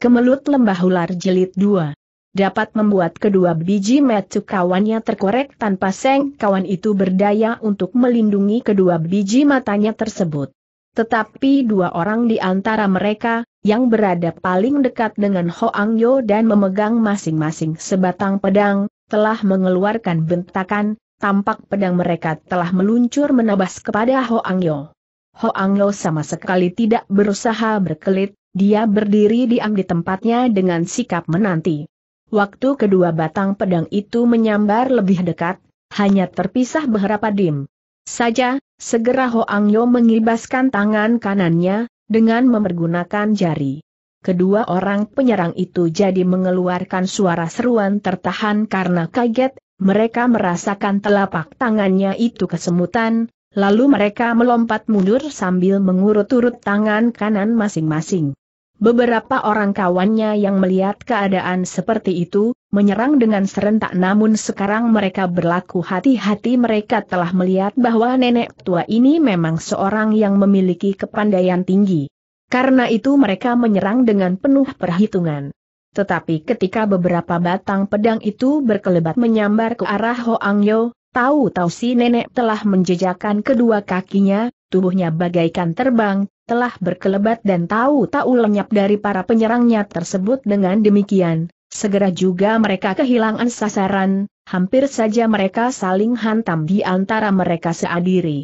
Kemelut Lembah Ular jelit 2 Dapat membuat kedua biji metu kawannya terkorek tanpa seng kawan itu berdaya untuk melindungi kedua biji matanya tersebut. Tetapi dua orang di antara mereka, yang berada paling dekat dengan Hoang Yo dan memegang masing-masing sebatang pedang, telah mengeluarkan bentakan, tampak pedang mereka telah meluncur menabas kepada Hoang Yo. Hoang Yo sama sekali tidak berusaha berkelit, dia berdiri diam di tempatnya dengan sikap menanti. Waktu kedua batang pedang itu menyambar lebih dekat, hanya terpisah beberapa dim. Saja, segera Hoang Yo mengibaskan tangan kanannya, dengan memergunakan jari. Kedua orang penyerang itu jadi mengeluarkan suara seruan tertahan karena kaget, mereka merasakan telapak tangannya itu kesemutan, lalu mereka melompat mundur sambil mengurut-urut tangan kanan masing-masing. Beberapa orang kawannya yang melihat keadaan seperti itu, menyerang dengan serentak namun sekarang mereka berlaku hati-hati mereka telah melihat bahwa nenek tua ini memang seorang yang memiliki kepandaian tinggi. Karena itu mereka menyerang dengan penuh perhitungan. Tetapi ketika beberapa batang pedang itu berkelebat menyambar ke arah Ho Ang Yo, tahu-tahu si nenek telah menjejakkan kedua kakinya, tubuhnya bagaikan terbang, telah berkelebat dan tahu-tahu lenyap dari para penyerangnya tersebut dengan demikian. Segera juga mereka kehilangan sasaran, hampir saja mereka saling hantam di antara mereka seadiri.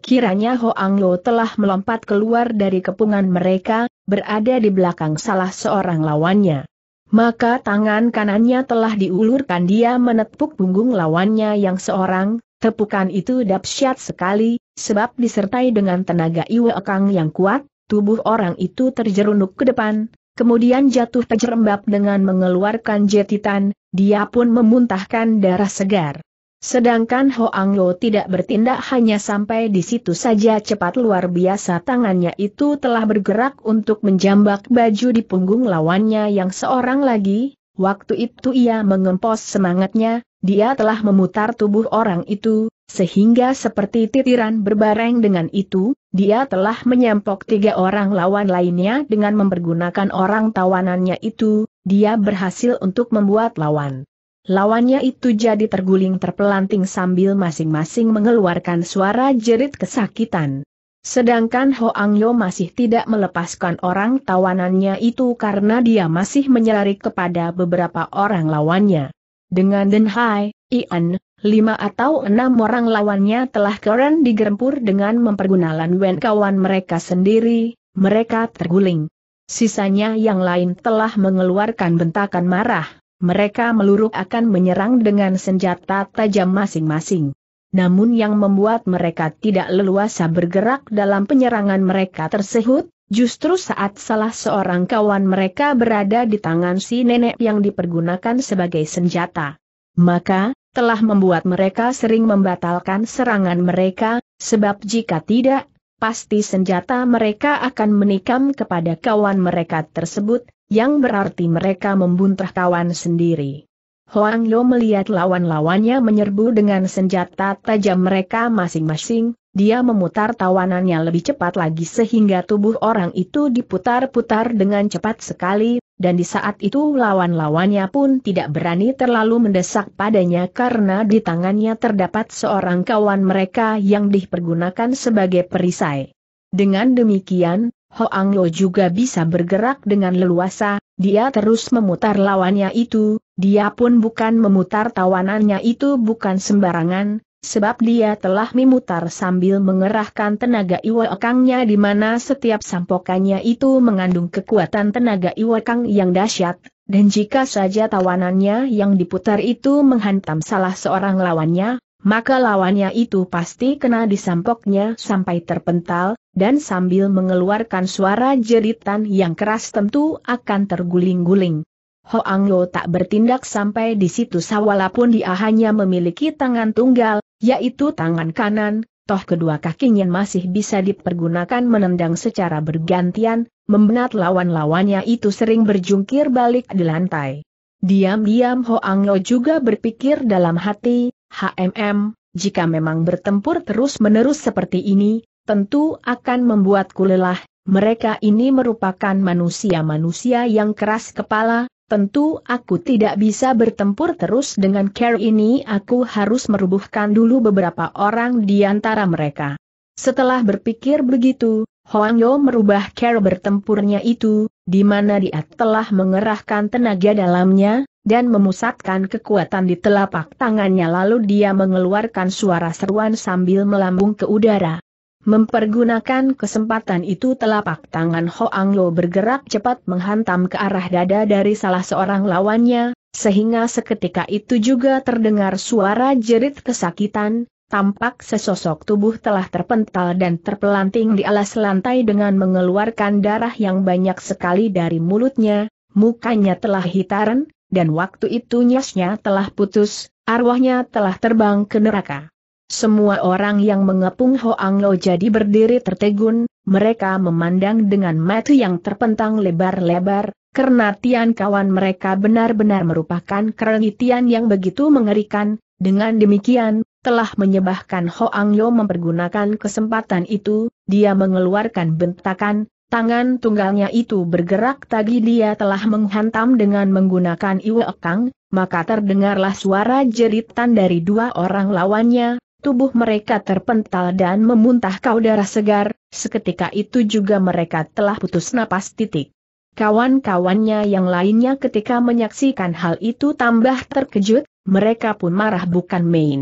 Kiranya Hoang Lo telah melompat keluar dari kepungan mereka, berada di belakang salah seorang lawannya. Maka tangan kanannya telah diulurkan dia menepuk punggung lawannya yang seorang, Tepukan itu dahsyat sekali, sebab disertai dengan tenaga Iwe Kang yang kuat, tubuh orang itu terjerunuk ke depan, kemudian jatuh terjerembab dengan mengeluarkan jetitan, dia pun memuntahkan darah segar. Sedangkan Hoang Lo tidak bertindak hanya sampai di situ saja cepat luar biasa tangannya itu telah bergerak untuk menjambak baju di punggung lawannya yang seorang lagi, waktu itu ia mengempos semangatnya, dia telah memutar tubuh orang itu, sehingga seperti titiran berbareng dengan itu, dia telah menyempok tiga orang lawan lainnya dengan mempergunakan orang tawanannya itu, dia berhasil untuk membuat lawan. Lawannya itu jadi terguling terpelanting sambil masing-masing mengeluarkan suara jerit kesakitan. Sedangkan Ho Ang Yo masih tidak melepaskan orang tawanannya itu karena dia masih menyalari kepada beberapa orang lawannya. Dengan Den Hai, Ian, lima atau enam orang lawannya telah keren digerempur dengan mempergunakan wen kawan mereka sendiri, mereka terguling. Sisanya yang lain telah mengeluarkan bentakan marah, mereka meluruk akan menyerang dengan senjata tajam masing-masing. Namun yang membuat mereka tidak leluasa bergerak dalam penyerangan mereka tersebut Justru saat salah seorang kawan mereka berada di tangan si nenek yang dipergunakan sebagai senjata. Maka, telah membuat mereka sering membatalkan serangan mereka, sebab jika tidak, pasti senjata mereka akan menikam kepada kawan mereka tersebut, yang berarti mereka membuntah kawan sendiri. Huang Yo melihat lawan-lawannya menyerbu dengan senjata tajam mereka masing-masing, dia memutar tawanannya lebih cepat lagi sehingga tubuh orang itu diputar-putar dengan cepat sekali, dan di saat itu lawan-lawannya pun tidak berani terlalu mendesak padanya karena di tangannya terdapat seorang kawan mereka yang dipergunakan sebagai perisai. Dengan demikian, Hoang Lo juga bisa bergerak dengan leluasa, dia terus memutar lawannya itu, dia pun bukan memutar tawanannya itu bukan sembarangan, sebab dia telah memutar sambil mengerahkan tenaga iwakangnya di mana setiap sampokannya itu mengandung kekuatan tenaga iwakang yang dahsyat, dan jika saja tawanannya yang diputar itu menghantam salah seorang lawannya, maka lawannya itu pasti kena disampoknya sampai terpental, dan sambil mengeluarkan suara jeritan yang keras tentu akan terguling-guling. Hoang Lo tak bertindak sampai di situ sawalapun dia hanya memiliki tangan tunggal, yaitu tangan kanan, toh kedua kakinya masih bisa dipergunakan menendang secara bergantian, membenat lawan-lawannya itu sering berjungkir balik di lantai. Diam-diam Ho Angyo juga berpikir dalam hati, HMM, jika memang bertempur terus-menerus seperti ini, tentu akan membuatku lelah, mereka ini merupakan manusia-manusia yang keras kepala, Tentu aku tidak bisa bertempur terus dengan care ini aku harus merubuhkan dulu beberapa orang di antara mereka. Setelah berpikir begitu, Hoang Yo merubah care bertempurnya itu, di mana dia telah mengerahkan tenaga dalamnya, dan memusatkan kekuatan di telapak tangannya lalu dia mengeluarkan suara seruan sambil melambung ke udara. Mempergunakan kesempatan itu telapak tangan Hoang Lo bergerak cepat menghantam ke arah dada dari salah seorang lawannya, sehingga seketika itu juga terdengar suara jerit kesakitan, tampak sesosok tubuh telah terpental dan terpelanting di alas lantai dengan mengeluarkan darah yang banyak sekali dari mulutnya, mukanya telah hitaran, dan waktu itu nyasnya telah putus, arwahnya telah terbang ke neraka. Semua orang yang mengepung Hoang Lo jadi berdiri tertegun, mereka memandang dengan mata yang terpentang lebar-lebar, karena tian kawan mereka benar-benar merupakan kerengitian yang begitu mengerikan, dengan demikian, telah menyebabkan Hoang Lo mempergunakan kesempatan itu, dia mengeluarkan bentakan, tangan tunggalnya itu bergerak tadi dia telah menghantam dengan menggunakan ekang. maka terdengarlah suara jeritan dari dua orang lawannya, tubuh mereka terpental dan memuntah kau darah segar, seketika itu juga mereka telah putus napas titik. Kawan-kawannya yang lainnya ketika menyaksikan hal itu tambah terkejut, mereka pun marah bukan main.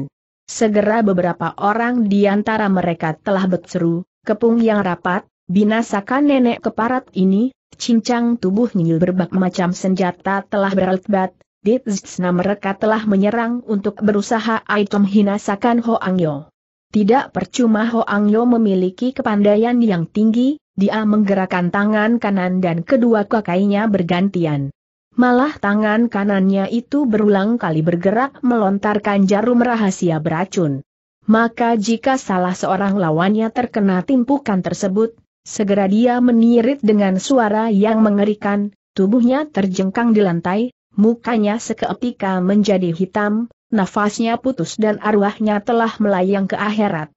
Segera beberapa orang di antara mereka telah berseru, kepung yang rapat, binasakan nenek keparat ini, cincang tubuh nyil berbak macam senjata telah berlebat, Dit Zizna mereka telah menyerang untuk berusaha item hinasakan Hoang Yo. Tidak percuma Hoang Yo memiliki kepandaian yang tinggi, dia menggerakkan tangan kanan dan kedua kakainya bergantian. Malah tangan kanannya itu berulang kali bergerak melontarkan jarum rahasia beracun. Maka jika salah seorang lawannya terkena timpukan tersebut, segera dia menirit dengan suara yang mengerikan, tubuhnya terjengkang di lantai, mukanya seketika menjadi hitam, nafasnya putus dan arwahnya telah melayang ke akhirat.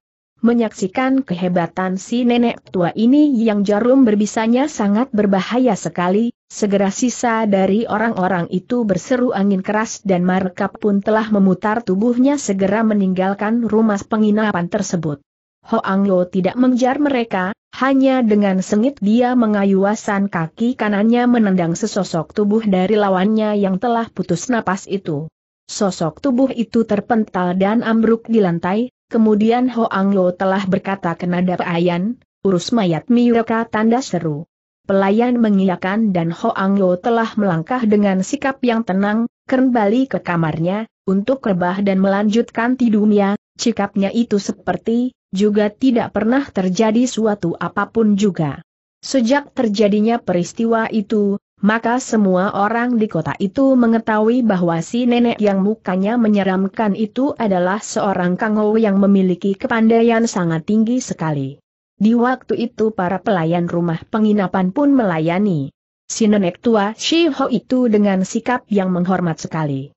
Menyaksikan kehebatan si nenek tua ini yang jarum berbisanya sangat berbahaya sekali, segera sisa dari orang-orang itu berseru angin keras dan Markap pun telah memutar tubuhnya segera meninggalkan rumah penginapan tersebut. Hoang Lo tidak mengejar mereka, hanya dengan sengit dia mengayuasan kaki kanannya menendang sesosok tubuh dari lawannya yang telah putus napas itu. Sosok tubuh itu terpental dan ambruk di lantai, kemudian Hoang Lo telah berkata ke nada Ayan, urus mayat Miyoka tanda seru. Pelayan mengiyakan dan Hoang Lo telah melangkah dengan sikap yang tenang, kembali ke kamarnya, untuk rebah dan melanjutkan tidurnya, sikapnya itu seperti, juga tidak pernah terjadi suatu apapun juga. Sejak terjadinya peristiwa itu, maka semua orang di kota itu mengetahui bahwa si nenek yang mukanya menyeramkan itu adalah seorang kangou yang memiliki kepandaian sangat tinggi sekali. Di waktu itu para pelayan rumah penginapan pun melayani. Si nenek tua Shiho itu dengan sikap yang menghormat sekali.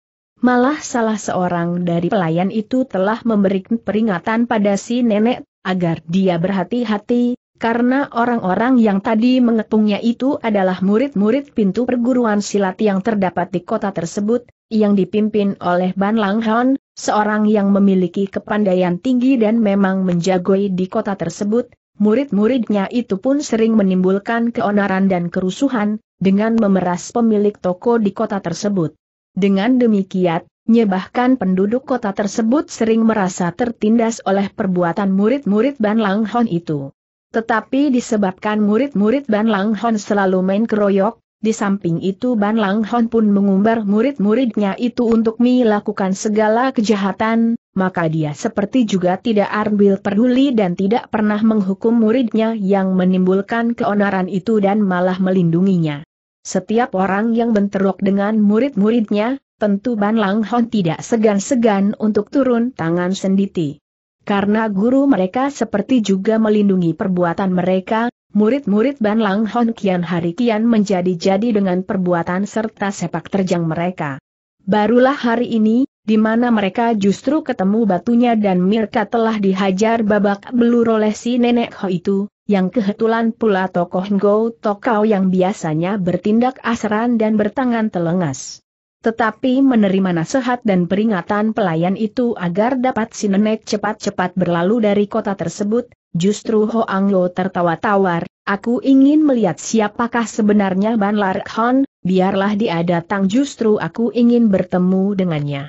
Malah salah seorang dari pelayan itu telah memberikan peringatan pada si nenek, agar dia berhati-hati, karena orang-orang yang tadi mengepungnya itu adalah murid-murid pintu perguruan silat yang terdapat di kota tersebut, yang dipimpin oleh Ban Lang seorang yang memiliki kepandaian tinggi dan memang menjagoi di kota tersebut, murid-muridnya itu pun sering menimbulkan keonaran dan kerusuhan, dengan memeras pemilik toko di kota tersebut. Dengan demikian, Nyebahkan penduduk kota tersebut sering merasa tertindas oleh perbuatan murid-murid Ban Lang Hon itu. Tetapi disebabkan murid-murid Ban Lang Hon selalu main keroyok, di samping itu Ban Lang Hon pun mengumbar murid-muridnya itu untuk melakukan segala kejahatan, maka dia seperti juga tidak ambil peduli dan tidak pernah menghukum muridnya yang menimbulkan keonaran itu dan malah melindunginya. Setiap orang yang benterok dengan murid-muridnya, tentu Ban Lang Hon tidak segan-segan untuk turun tangan sendiri. Karena guru mereka seperti juga melindungi perbuatan mereka, murid-murid Ban Lang Hon kian hari kian menjadi-jadi dengan perbuatan serta sepak terjang mereka. Barulah hari ini, di mana mereka justru ketemu batunya dan Mirka telah dihajar babak belur oleh si nenek Ho itu, yang kebetulan pula tokoh Ngo Tokau yang biasanya bertindak asaran dan bertangan telengas. Tetapi menerima nasihat dan peringatan pelayan itu agar dapat si nenek cepat-cepat berlalu dari kota tersebut, justru Ho Anglo tertawa tawar, aku ingin melihat siapakah sebenarnya Ban Lark Hon, biarlah dia datang justru aku ingin bertemu dengannya.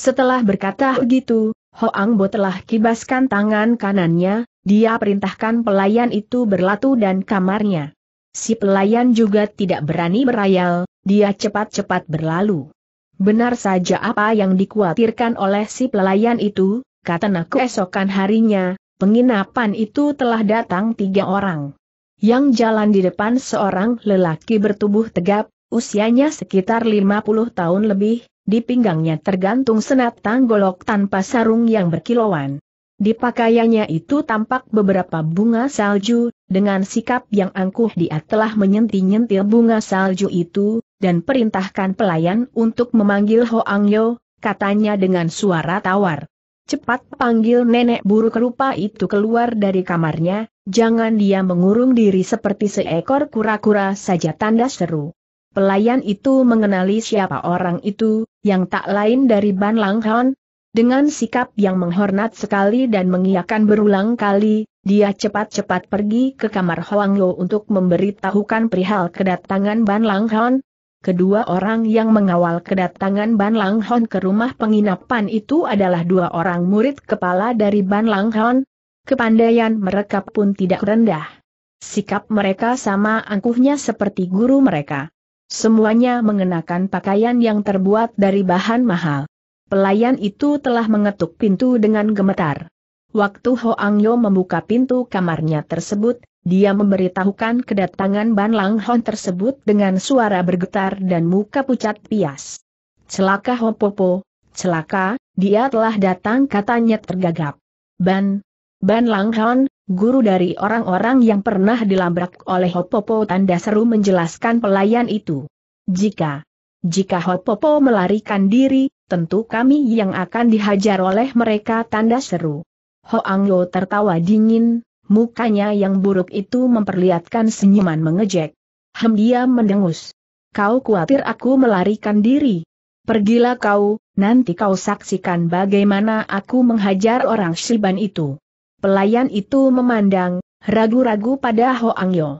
Setelah berkata begitu, Ho Anglo telah kibaskan tangan kanannya, dia perintahkan pelayan itu berlatu dan kamarnya. Si pelayan juga tidak berani berayal, dia cepat-cepat berlalu. Benar saja apa yang dikhawatirkan oleh si pelayan itu, kata Naku. Esokan harinya, penginapan itu telah datang tiga orang. Yang jalan di depan seorang lelaki bertubuh tegap, usianya sekitar 50 tahun lebih, di pinggangnya tergantung senat tanggolok tanpa sarung yang berkilauan. Di pakaiannya itu tampak beberapa bunga salju, dengan sikap yang angkuh dia telah menyentil-nyentil bunga salju itu, dan perintahkan pelayan untuk memanggil Hoang Yo, katanya dengan suara tawar. Cepat panggil nenek buruk rupa itu keluar dari kamarnya, jangan dia mengurung diri seperti seekor kura-kura saja tanda seru. Pelayan itu mengenali siapa orang itu, yang tak lain dari Ban Lang Han, dengan sikap yang menghormat sekali dan mengiakan berulang kali, dia cepat-cepat pergi ke kamar Hoang Lo untuk memberitahukan perihal kedatangan Ban Lang Hon. Kedua orang yang mengawal kedatangan Ban Lang Hon ke rumah penginapan itu adalah dua orang murid kepala dari Ban Lang Hon. Kepandaian mereka pun tidak rendah. Sikap mereka sama angkuhnya seperti guru mereka. Semuanya mengenakan pakaian yang terbuat dari bahan mahal. Pelayan itu telah mengetuk pintu dengan gemetar. Waktu Hoang Yo membuka pintu kamarnya tersebut, dia memberitahukan kedatangan Ban Lang Hon tersebut dengan suara bergetar dan muka pucat pias. Celaka Ho Hopopo, celaka, dia telah datang katanya tergagap. Ban, Ban Lang Hon, guru dari orang-orang yang pernah dilabrak oleh Ho Hopopo tanda seru menjelaskan pelayan itu. Jika, jika Ho Hopopo melarikan diri, tentu kami yang akan dihajar oleh mereka tanda seru. Hoang Anglo tertawa dingin, mukanya yang buruk itu memperlihatkan senyuman mengejek. Hem dia mendengus. Kau khawatir aku melarikan diri. Pergilah kau, nanti kau saksikan bagaimana aku menghajar orang Shiban itu. Pelayan itu memandang, ragu-ragu pada Hoang Yo.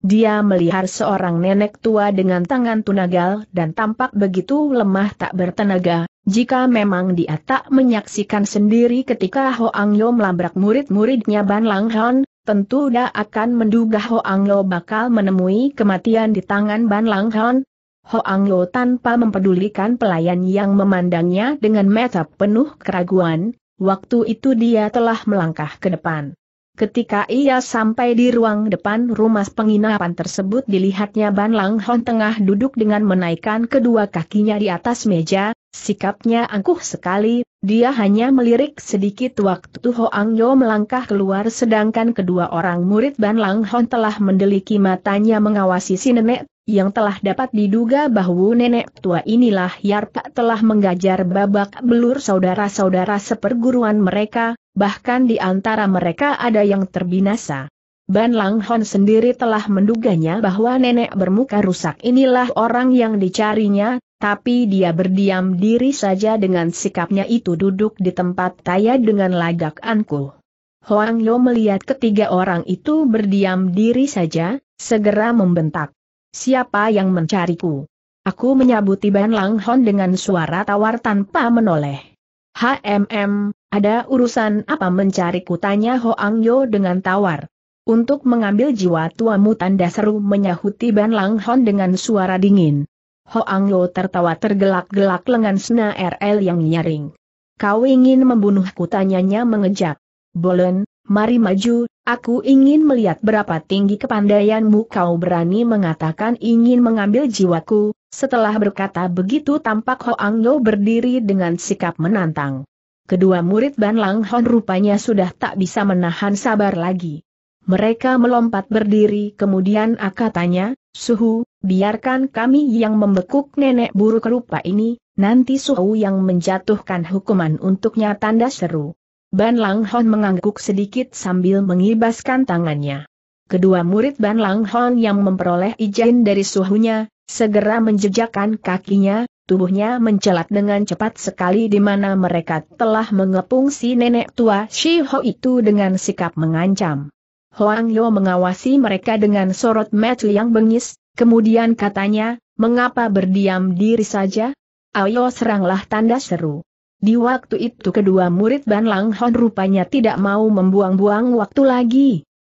Dia melihat seorang nenek tua dengan tangan tunagal dan tampak begitu lemah tak bertenaga, jika memang dia tak menyaksikan sendiri ketika Hoang Yo melabrak murid-muridnya Ban Lang Hon, tentu dia akan menduga Hoang Yo bakal menemui kematian di tangan Ban Lang Ho Hoang Yo tanpa mempedulikan pelayan yang memandangnya dengan mata penuh keraguan, waktu itu dia telah melangkah ke depan. Ketika ia sampai di ruang depan rumah penginapan tersebut dilihatnya Ban Lang Hon tengah duduk dengan menaikkan kedua kakinya di atas meja, sikapnya angkuh sekali, dia hanya melirik sedikit waktu Hoang Yo melangkah keluar sedangkan kedua orang murid Ban Lang Hon telah mendeliki matanya mengawasi si nenek, yang telah dapat diduga bahwa nenek tua inilah Yarta telah mengajar babak belur saudara-saudara seperguruan mereka, bahkan di antara mereka ada yang terbinasa. Ban Lang Hon sendiri telah menduganya bahwa nenek bermuka rusak inilah orang yang dicarinya, tapi dia berdiam diri saja dengan sikapnya itu duduk di tempat taya dengan lagak angkuh. Hoang Yo melihat ketiga orang itu berdiam diri saja, segera membentak. Siapa yang mencariku? Aku menyabuti Ban Lang Hon dengan suara tawar tanpa menoleh. HMM, ada urusan apa mencariku tanya Hoang Yo dengan tawar. Untuk mengambil jiwa tuamu tanda seru menyahuti Ban Lang Hon dengan suara dingin. Hoang Yo tertawa tergelak-gelak lengan Sena RL yang nyaring. Kau ingin membunuhku tanyanya mengejak. Bolen, mari maju, aku ingin melihat berapa tinggi kepandaianmu kau berani mengatakan ingin mengambil jiwaku, setelah berkata begitu tampak Hoang Lo berdiri dengan sikap menantang. Kedua murid Ban Lang Hon rupanya sudah tak bisa menahan sabar lagi. Mereka melompat berdiri kemudian akatanya, Suhu, biarkan kami yang membekuk nenek buruk rupa ini, nanti Suhu yang menjatuhkan hukuman untuknya tanda seru. Ban Lang Hon mengangguk sedikit sambil mengibaskan tangannya. Kedua murid Ban Lang Hon yang memperoleh izin dari suhunya, segera menjejakkan kakinya, tubuhnya mencelat dengan cepat sekali di mana mereka telah mengepung si nenek tua Shi Ho itu dengan sikap mengancam. Huang Yo mengawasi mereka dengan sorot mata yang bengis, kemudian katanya, mengapa berdiam diri saja? Ayo seranglah tanda seru. Di waktu itu kedua murid Ban Lang Hon rupanya tidak mau membuang-buang waktu lagi.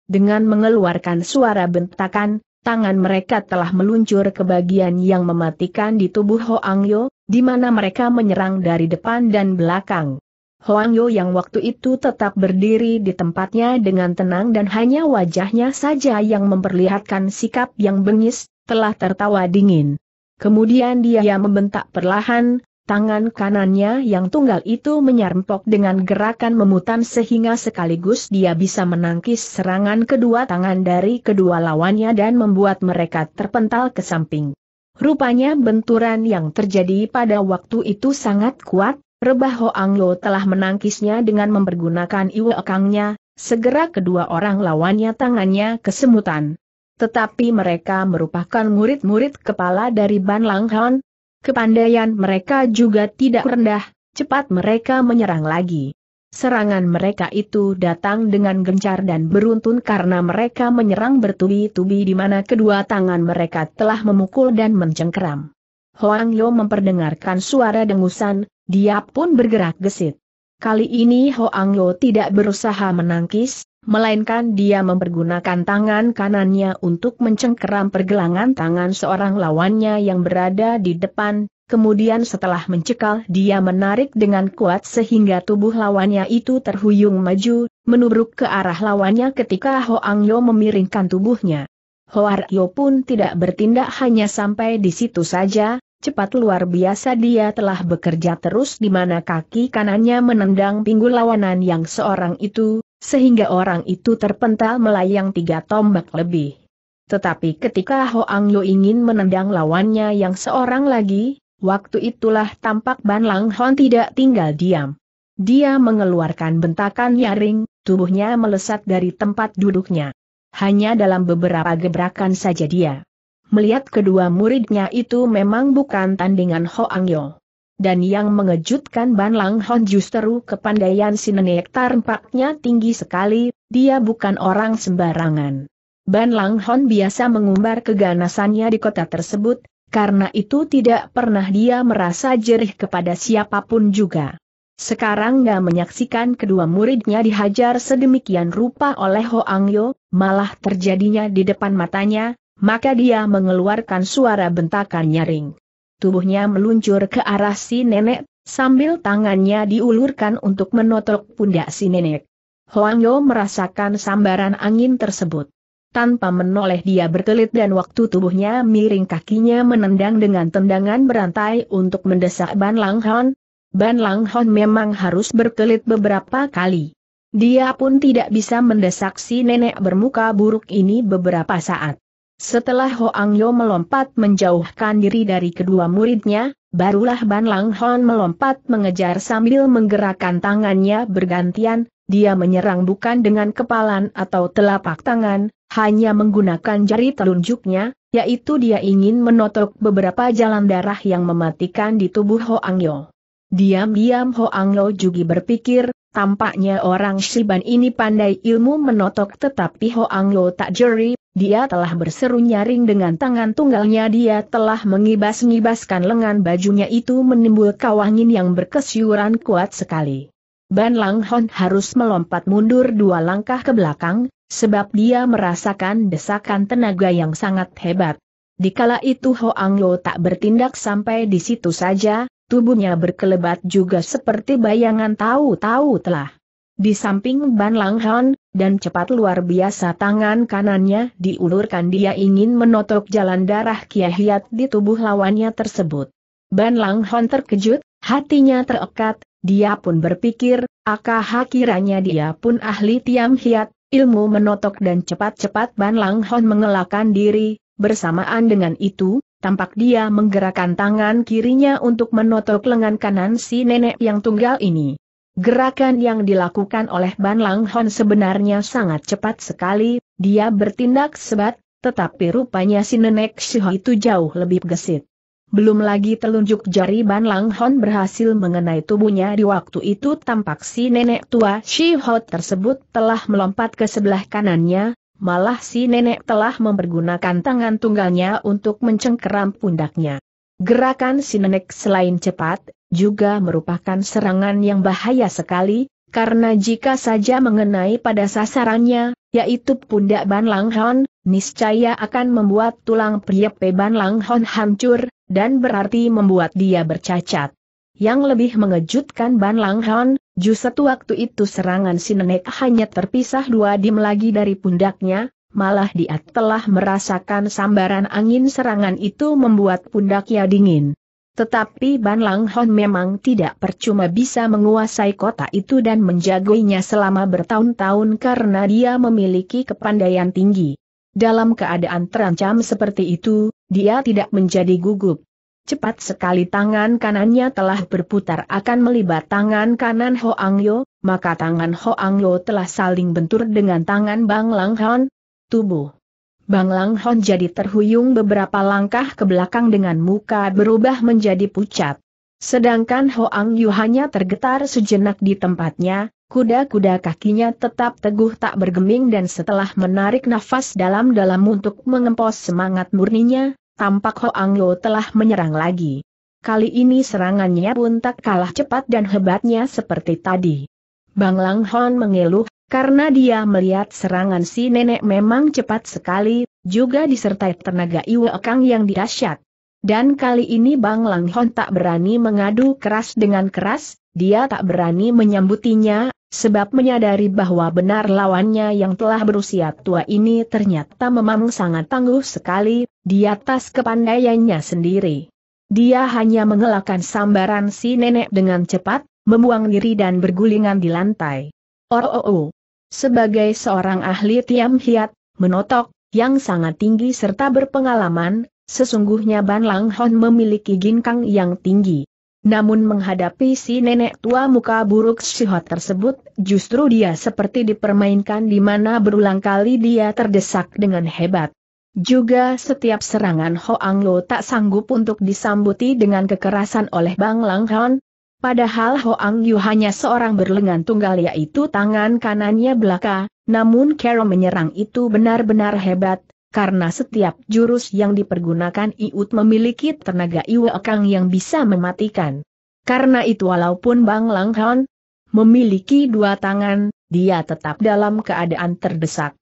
Dengan mengeluarkan suara bentakan, tangan mereka telah meluncur ke bagian yang mematikan di tubuh Hoang Yo, di mana mereka menyerang dari depan dan belakang. Hoang Yo yang waktu itu tetap berdiri di tempatnya dengan tenang dan hanya wajahnya saja yang memperlihatkan sikap yang bengis, telah tertawa dingin. Kemudian dia membentak perlahan, Tangan kanannya yang tunggal itu menyerempok dengan gerakan memutan sehingga sekaligus dia bisa menangkis serangan kedua tangan dari kedua lawannya dan membuat mereka terpental ke samping. Rupanya benturan yang terjadi pada waktu itu sangat kuat, Rebah Hoang Lo telah menangkisnya dengan mempergunakan iwekangnya, segera kedua orang lawannya tangannya kesemutan. Tetapi mereka merupakan murid-murid kepala dari Ban Lang Han, Kepandaian mereka juga tidak rendah, cepat mereka menyerang lagi. Serangan mereka itu datang dengan gencar dan beruntun karena mereka menyerang bertubi-tubi di mana kedua tangan mereka telah memukul dan mencengkeram. Hoang Yo memperdengarkan suara dengusan, dia pun bergerak gesit. Kali ini Hoang Yo tidak berusaha menangkis, melainkan dia mempergunakan tangan kanannya untuk mencengkeram pergelangan tangan seorang lawannya yang berada di depan, kemudian setelah mencekal dia menarik dengan kuat sehingga tubuh lawannya itu terhuyung maju, menubruk ke arah lawannya ketika Hoang Yo memiringkan tubuhnya. Hoar Yo pun tidak bertindak hanya sampai di situ saja, Cepat luar biasa dia telah bekerja terus di mana kaki kanannya menendang pinggul lawanan yang seorang itu, sehingga orang itu terpental melayang tiga tombak lebih. Tetapi ketika Ho Ang Lo ingin menendang lawannya yang seorang lagi, waktu itulah tampak Ban Lang Hon tidak tinggal diam. Dia mengeluarkan bentakan nyaring, tubuhnya melesat dari tempat duduknya. Hanya dalam beberapa gebrakan saja dia melihat kedua muridnya itu memang bukan tandingan Ho Ang Yo. Dan yang mengejutkan Ban Lang Hon justru kepandaian si nenek tinggi sekali, dia bukan orang sembarangan. Ban Lang Hon biasa mengumbar keganasannya di kota tersebut, karena itu tidak pernah dia merasa jerih kepada siapapun juga. Sekarang gak menyaksikan kedua muridnya dihajar sedemikian rupa oleh Ho Yo, malah terjadinya di depan matanya, maka dia mengeluarkan suara bentakan nyaring. Tubuhnya meluncur ke arah si nenek, sambil tangannya diulurkan untuk menotok pundak si nenek. Huang Yo merasakan sambaran angin tersebut. Tanpa menoleh dia berkelit dan waktu tubuhnya miring kakinya menendang dengan tendangan berantai untuk mendesak Ban Lang Hon. Ban Lang Hon memang harus berkelit beberapa kali. Dia pun tidak bisa mendesak si nenek bermuka buruk ini beberapa saat. Setelah Ho Ang Yo melompat menjauhkan diri dari kedua muridnya, barulah Ban Lang Hon melompat mengejar sambil menggerakkan tangannya bergantian, dia menyerang bukan dengan kepalan atau telapak tangan, hanya menggunakan jari telunjuknya, yaitu dia ingin menotok beberapa jalan darah yang mematikan di tubuh Ho Ang Yo. Diam-diam Ho Ang Yo juga berpikir, tampaknya orang Shiban ini pandai ilmu menotok tetapi Ho Ang Yo tak jeri, dia telah berseru nyaring dengan tangan tunggalnya dia telah mengibas-ngibaskan lengan bajunya itu menimbulkan kawangin yang berkesyuran kuat sekali. Ban Lang Hon harus melompat mundur dua langkah ke belakang, sebab dia merasakan desakan tenaga yang sangat hebat. Dikala itu Hoang Lo tak bertindak sampai di situ saja, tubuhnya berkelebat juga seperti bayangan tahu-tahu telah. Di samping Ban Lang Hon, dan cepat luar biasa tangan kanannya diulurkan dia ingin menotok jalan darah kiahiat di tubuh lawannya tersebut. Ban Lang Hon terkejut, hatinya terekat, dia pun berpikir, akah kiranya dia pun ahli tiam hiat, ilmu menotok dan cepat-cepat Ban Lang Hon mengelakkan diri, bersamaan dengan itu, tampak dia menggerakkan tangan kirinya untuk menotok lengan kanan si nenek yang tunggal ini. Gerakan yang dilakukan oleh Ban Lang Hon sebenarnya sangat cepat sekali, dia bertindak sebat, tetapi rupanya si nenek Shiho itu jauh lebih gesit. Belum lagi telunjuk jari Ban Lang Hon berhasil mengenai tubuhnya di waktu itu tampak si nenek tua Shiho tersebut telah melompat ke sebelah kanannya, malah si nenek telah mempergunakan tangan tunggalnya untuk mencengkeram pundaknya. Gerakan si nenek selain cepat, juga merupakan serangan yang bahaya sekali, karena jika saja mengenai pada sasarannya, yaitu pundak Ban Lang Hon, niscaya akan membuat tulang Pe Ban Lang Hon hancur, dan berarti membuat dia bercacat. Yang lebih mengejutkan Ban Lang justru waktu itu serangan si nenek hanya terpisah dua dim lagi dari pundaknya, malah dia telah merasakan sambaran angin serangan itu membuat pundaknya dingin. Tetapi Ban Lang Hon memang tidak percuma bisa menguasai kota itu dan menjaganya selama bertahun-tahun karena dia memiliki kepandaian tinggi. Dalam keadaan terancam seperti itu, dia tidak menjadi gugup. Cepat sekali tangan kanannya telah berputar akan melibat tangan kanan Hoang Yo, maka tangan Hoang Yo telah saling bentur dengan tangan Bang Lang Hon. Tubuh Bang Lang Hon jadi terhuyung beberapa langkah ke belakang dengan muka berubah menjadi pucat. Sedangkan Hoang Yu hanya tergetar sejenak di tempatnya, kuda-kuda kakinya tetap teguh tak bergeming dan setelah menarik nafas dalam-dalam untuk mengempos semangat murninya, tampak Hoang Yu telah menyerang lagi. Kali ini serangannya pun tak kalah cepat dan hebatnya seperti tadi. Bang Lang Hon mengeluh, karena dia melihat serangan si nenek memang cepat sekali, juga disertai tenaga Iwe Kang yang dahsyat. Dan kali ini Bang Lang Hon tak berani mengadu keras dengan keras, dia tak berani menyambutinya, sebab menyadari bahwa benar lawannya yang telah berusia tua ini ternyata memang sangat tangguh sekali, di atas kepandaiannya sendiri. Dia hanya mengelakkan sambaran si nenek dengan cepat, membuang diri dan bergulingan di lantai. Oh, oh, oh. Sebagai seorang ahli Tiam Hiat, menotok, yang sangat tinggi serta berpengalaman, sesungguhnya Ban Lang Hon memiliki ginkang yang tinggi. Namun menghadapi si nenek tua muka buruk Shihot tersebut, justru dia seperti dipermainkan di mana berulang kali dia terdesak dengan hebat. Juga setiap serangan Hoang Lo tak sanggup untuk disambuti dengan kekerasan oleh Bang Lang Hon, Padahal Hoang Yu hanya seorang berlengan tunggal yaitu tangan kanannya belaka, namun Kero menyerang itu benar-benar hebat, karena setiap jurus yang dipergunakan Iut memiliki tenaga Iwekang yang bisa mematikan. Karena itu walaupun Bang Lang memiliki dua tangan, dia tetap dalam keadaan terdesak.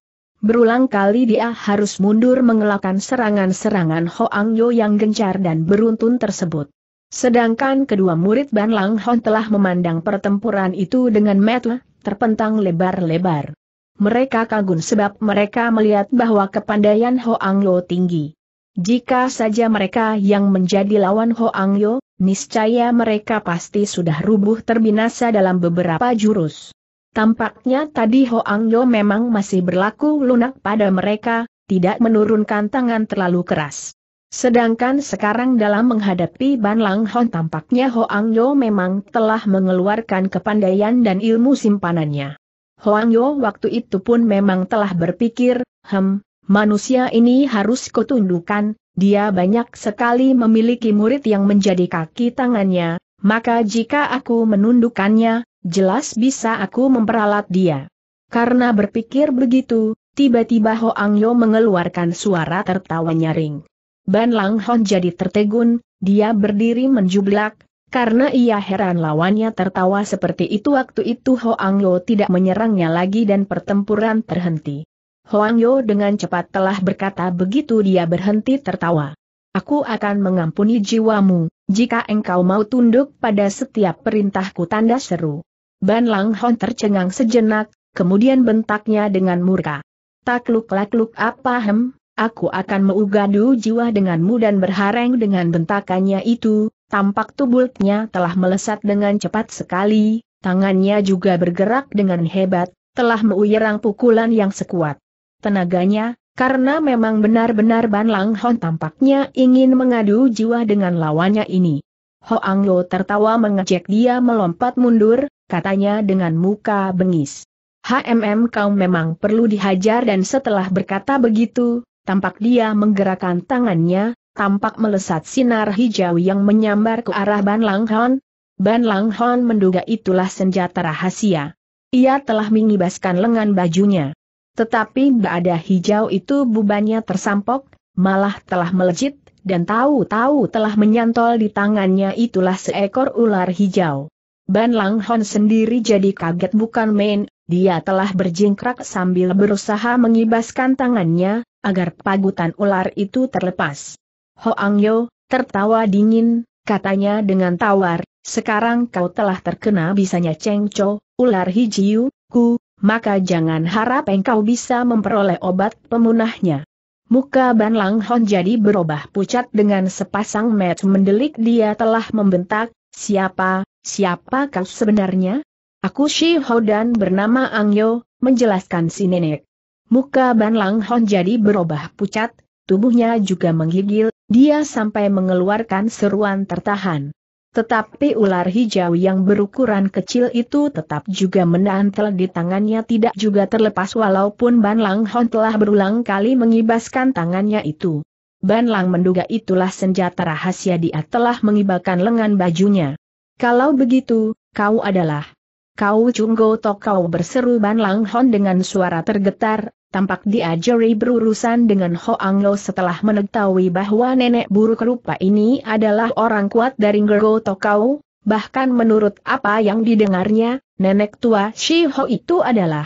Berulang kali dia harus mundur mengelakkan serangan-serangan Ho Ang Yo yang gencar dan beruntun tersebut. Sedangkan kedua murid Ban Lang Hon telah memandang pertempuran itu dengan mata terpentang lebar-lebar. Mereka kagum sebab mereka melihat bahwa kepandaian Hoang Lo tinggi. Jika saja mereka yang menjadi lawan Hoang Yo, niscaya mereka pasti sudah rubuh terbinasa dalam beberapa jurus. Tampaknya tadi Hoang Yo memang masih berlaku lunak pada mereka, tidak menurunkan tangan terlalu keras. Sedangkan sekarang dalam menghadapi Ban Lang Hon tampaknya Hoang Yo memang telah mengeluarkan kepandaian dan ilmu simpanannya. Hoang Yo waktu itu pun memang telah berpikir, hem, manusia ini harus kutundukan, dia banyak sekali memiliki murid yang menjadi kaki tangannya, maka jika aku menundukkannya, jelas bisa aku memperalat dia. Karena berpikir begitu, tiba-tiba Hoang Yo mengeluarkan suara tertawa nyaring. Ban Lang Hon jadi tertegun, dia berdiri menjublak, karena ia heran lawannya tertawa seperti itu waktu itu Hoang Yo tidak menyerangnya lagi dan pertempuran terhenti. Hoang Yo dengan cepat telah berkata begitu dia berhenti tertawa. Aku akan mengampuni jiwamu, jika engkau mau tunduk pada setiap perintahku tanda seru. Ban Lang Hon tercengang sejenak, kemudian bentaknya dengan murka. Takluk-lakluk apa hem? Aku akan meugadu jiwa denganmu dan berhareng dengan bentakannya itu, tampak tubuhnya telah melesat dengan cepat sekali, tangannya juga bergerak dengan hebat, telah meuyerang pukulan yang sekuat. Tenaganya, karena memang benar-benar Ban Lang Hon tampaknya ingin mengadu jiwa dengan lawannya ini. Hoang Lo tertawa mengejek dia melompat mundur, katanya dengan muka bengis. HMM kau memang perlu dihajar dan setelah berkata begitu, tampak dia menggerakkan tangannya, tampak melesat sinar hijau yang menyambar ke arah Ban Lang Hon. Ban Lang Hon menduga itulah senjata rahasia. Ia telah mengibaskan lengan bajunya. Tetapi ada hijau itu bubannya tersampok, malah telah melejit, dan tahu-tahu telah menyantol di tangannya itulah seekor ular hijau. Ban Lang Hon sendiri jadi kaget bukan main, dia telah berjingkrak sambil berusaha mengibaskan tangannya, agar pagutan ular itu terlepas. Hoang Yo, tertawa dingin, katanya dengan tawar, sekarang kau telah terkena bisanya Cheng Cho, ular hijiu, ku, maka jangan harap engkau bisa memperoleh obat pemunahnya. Muka Ban Lang Hon jadi berubah pucat dengan sepasang mata mendelik dia telah membentak, siapa, Siapa kau sebenarnya? Aku Shi Ho dan bernama Ang Yo, menjelaskan si nenek. Muka Ban Lang Hon jadi berubah pucat, tubuhnya juga menggigil, dia sampai mengeluarkan seruan tertahan. Tetapi ular hijau yang berukuran kecil itu tetap juga menantel di tangannya tidak juga terlepas walaupun Ban Lang Hon telah berulang kali mengibaskan tangannya itu. Ban Lang menduga itulah senjata rahasia dia telah mengibaskan lengan bajunya. Kalau begitu, kau adalah. Kau Cunggo Tokau berseru Ban Lang Hon dengan suara tergetar, tampak dia jeri berurusan dengan Ho Anglo setelah mengetahui bahwa nenek buruk rupa ini adalah orang kuat dari Tok Tokau, bahkan menurut apa yang didengarnya, nenek tua Shi Ho itu adalah.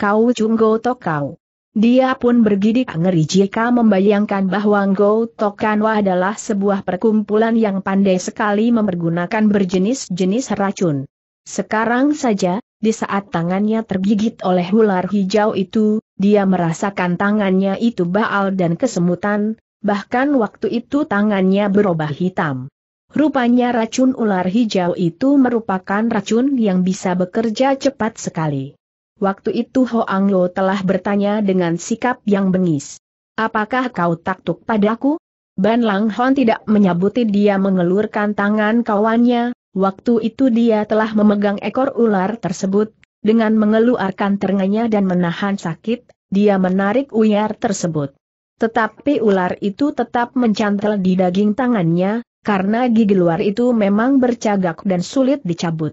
Kau Cunggo Tokau. Dia pun bergidik ngeri jika membayangkan bahwa Ngou Tokanwa adalah sebuah perkumpulan yang pandai sekali mempergunakan berjenis-jenis racun. Sekarang saja, di saat tangannya tergigit oleh ular hijau itu, dia merasakan tangannya itu baal dan kesemutan, bahkan waktu itu tangannya berubah hitam. Rupanya racun ular hijau itu merupakan racun yang bisa bekerja cepat sekali. Waktu itu Hoang Lo telah bertanya dengan sikap yang bengis. Apakah kau taktuk padaku? Ban Lang Hon tidak menyabuti dia mengelurkan tangan kawannya, waktu itu dia telah memegang ekor ular tersebut, dengan mengeluarkan terengahnya dan menahan sakit, dia menarik uyar tersebut. Tetapi ular itu tetap mencantel di daging tangannya, karena gigi luar itu memang bercagak dan sulit dicabut.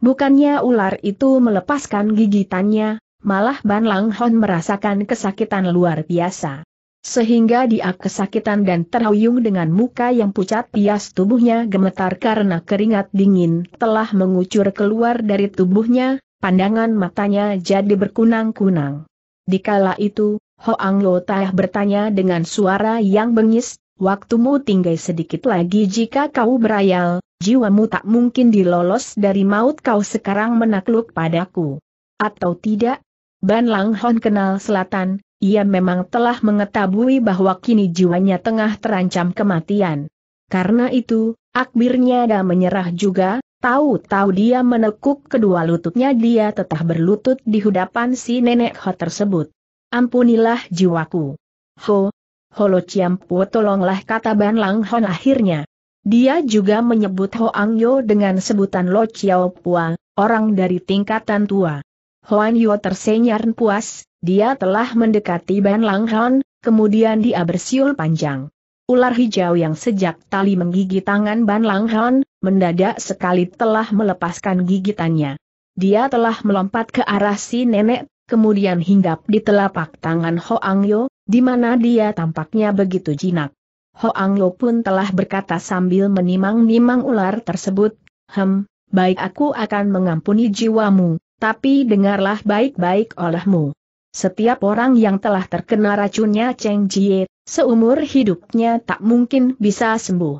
Bukannya ular itu melepaskan gigitannya, malah Ban Lang Hon merasakan kesakitan luar biasa. Sehingga dia kesakitan dan terhuyung dengan muka yang pucat pias tubuhnya gemetar karena keringat dingin telah mengucur keluar dari tubuhnya, pandangan matanya jadi berkunang-kunang. Dikala itu, Hoang Lo Tah bertanya dengan suara yang bengis, waktumu tinggal sedikit lagi jika kau berayal, jiwamu tak mungkin dilolos dari maut kau sekarang menakluk padaku. Atau tidak? Ban Lang Hon kenal selatan, ia memang telah mengetahui bahwa kini jiwanya tengah terancam kematian. Karena itu, akbirnya ada menyerah juga, tahu-tahu dia menekuk kedua lututnya dia tetap berlutut di hadapan si nenek Ho tersebut. Ampunilah jiwaku. Ho, Holo Ciampu tolonglah kata Ban Lang Hon akhirnya. Dia juga menyebut Hoang Yo dengan sebutan Lo Chiao Pua, orang dari tingkatan tua. Ho Hoang Yo tersenyar puas, dia telah mendekati Ban Lang Han, kemudian dia bersiul panjang. Ular hijau yang sejak tali menggigit tangan Ban Lang Han, mendadak sekali telah melepaskan gigitannya. Dia telah melompat ke arah si nenek, kemudian hinggap di telapak tangan Hoang Yo, di mana dia tampaknya begitu jinak. Hoang Lo pun telah berkata sambil menimang-nimang ular tersebut, Hem, baik aku akan mengampuni jiwamu, tapi dengarlah baik-baik olehmu. Setiap orang yang telah terkena racunnya Cheng Jie, seumur hidupnya tak mungkin bisa sembuh.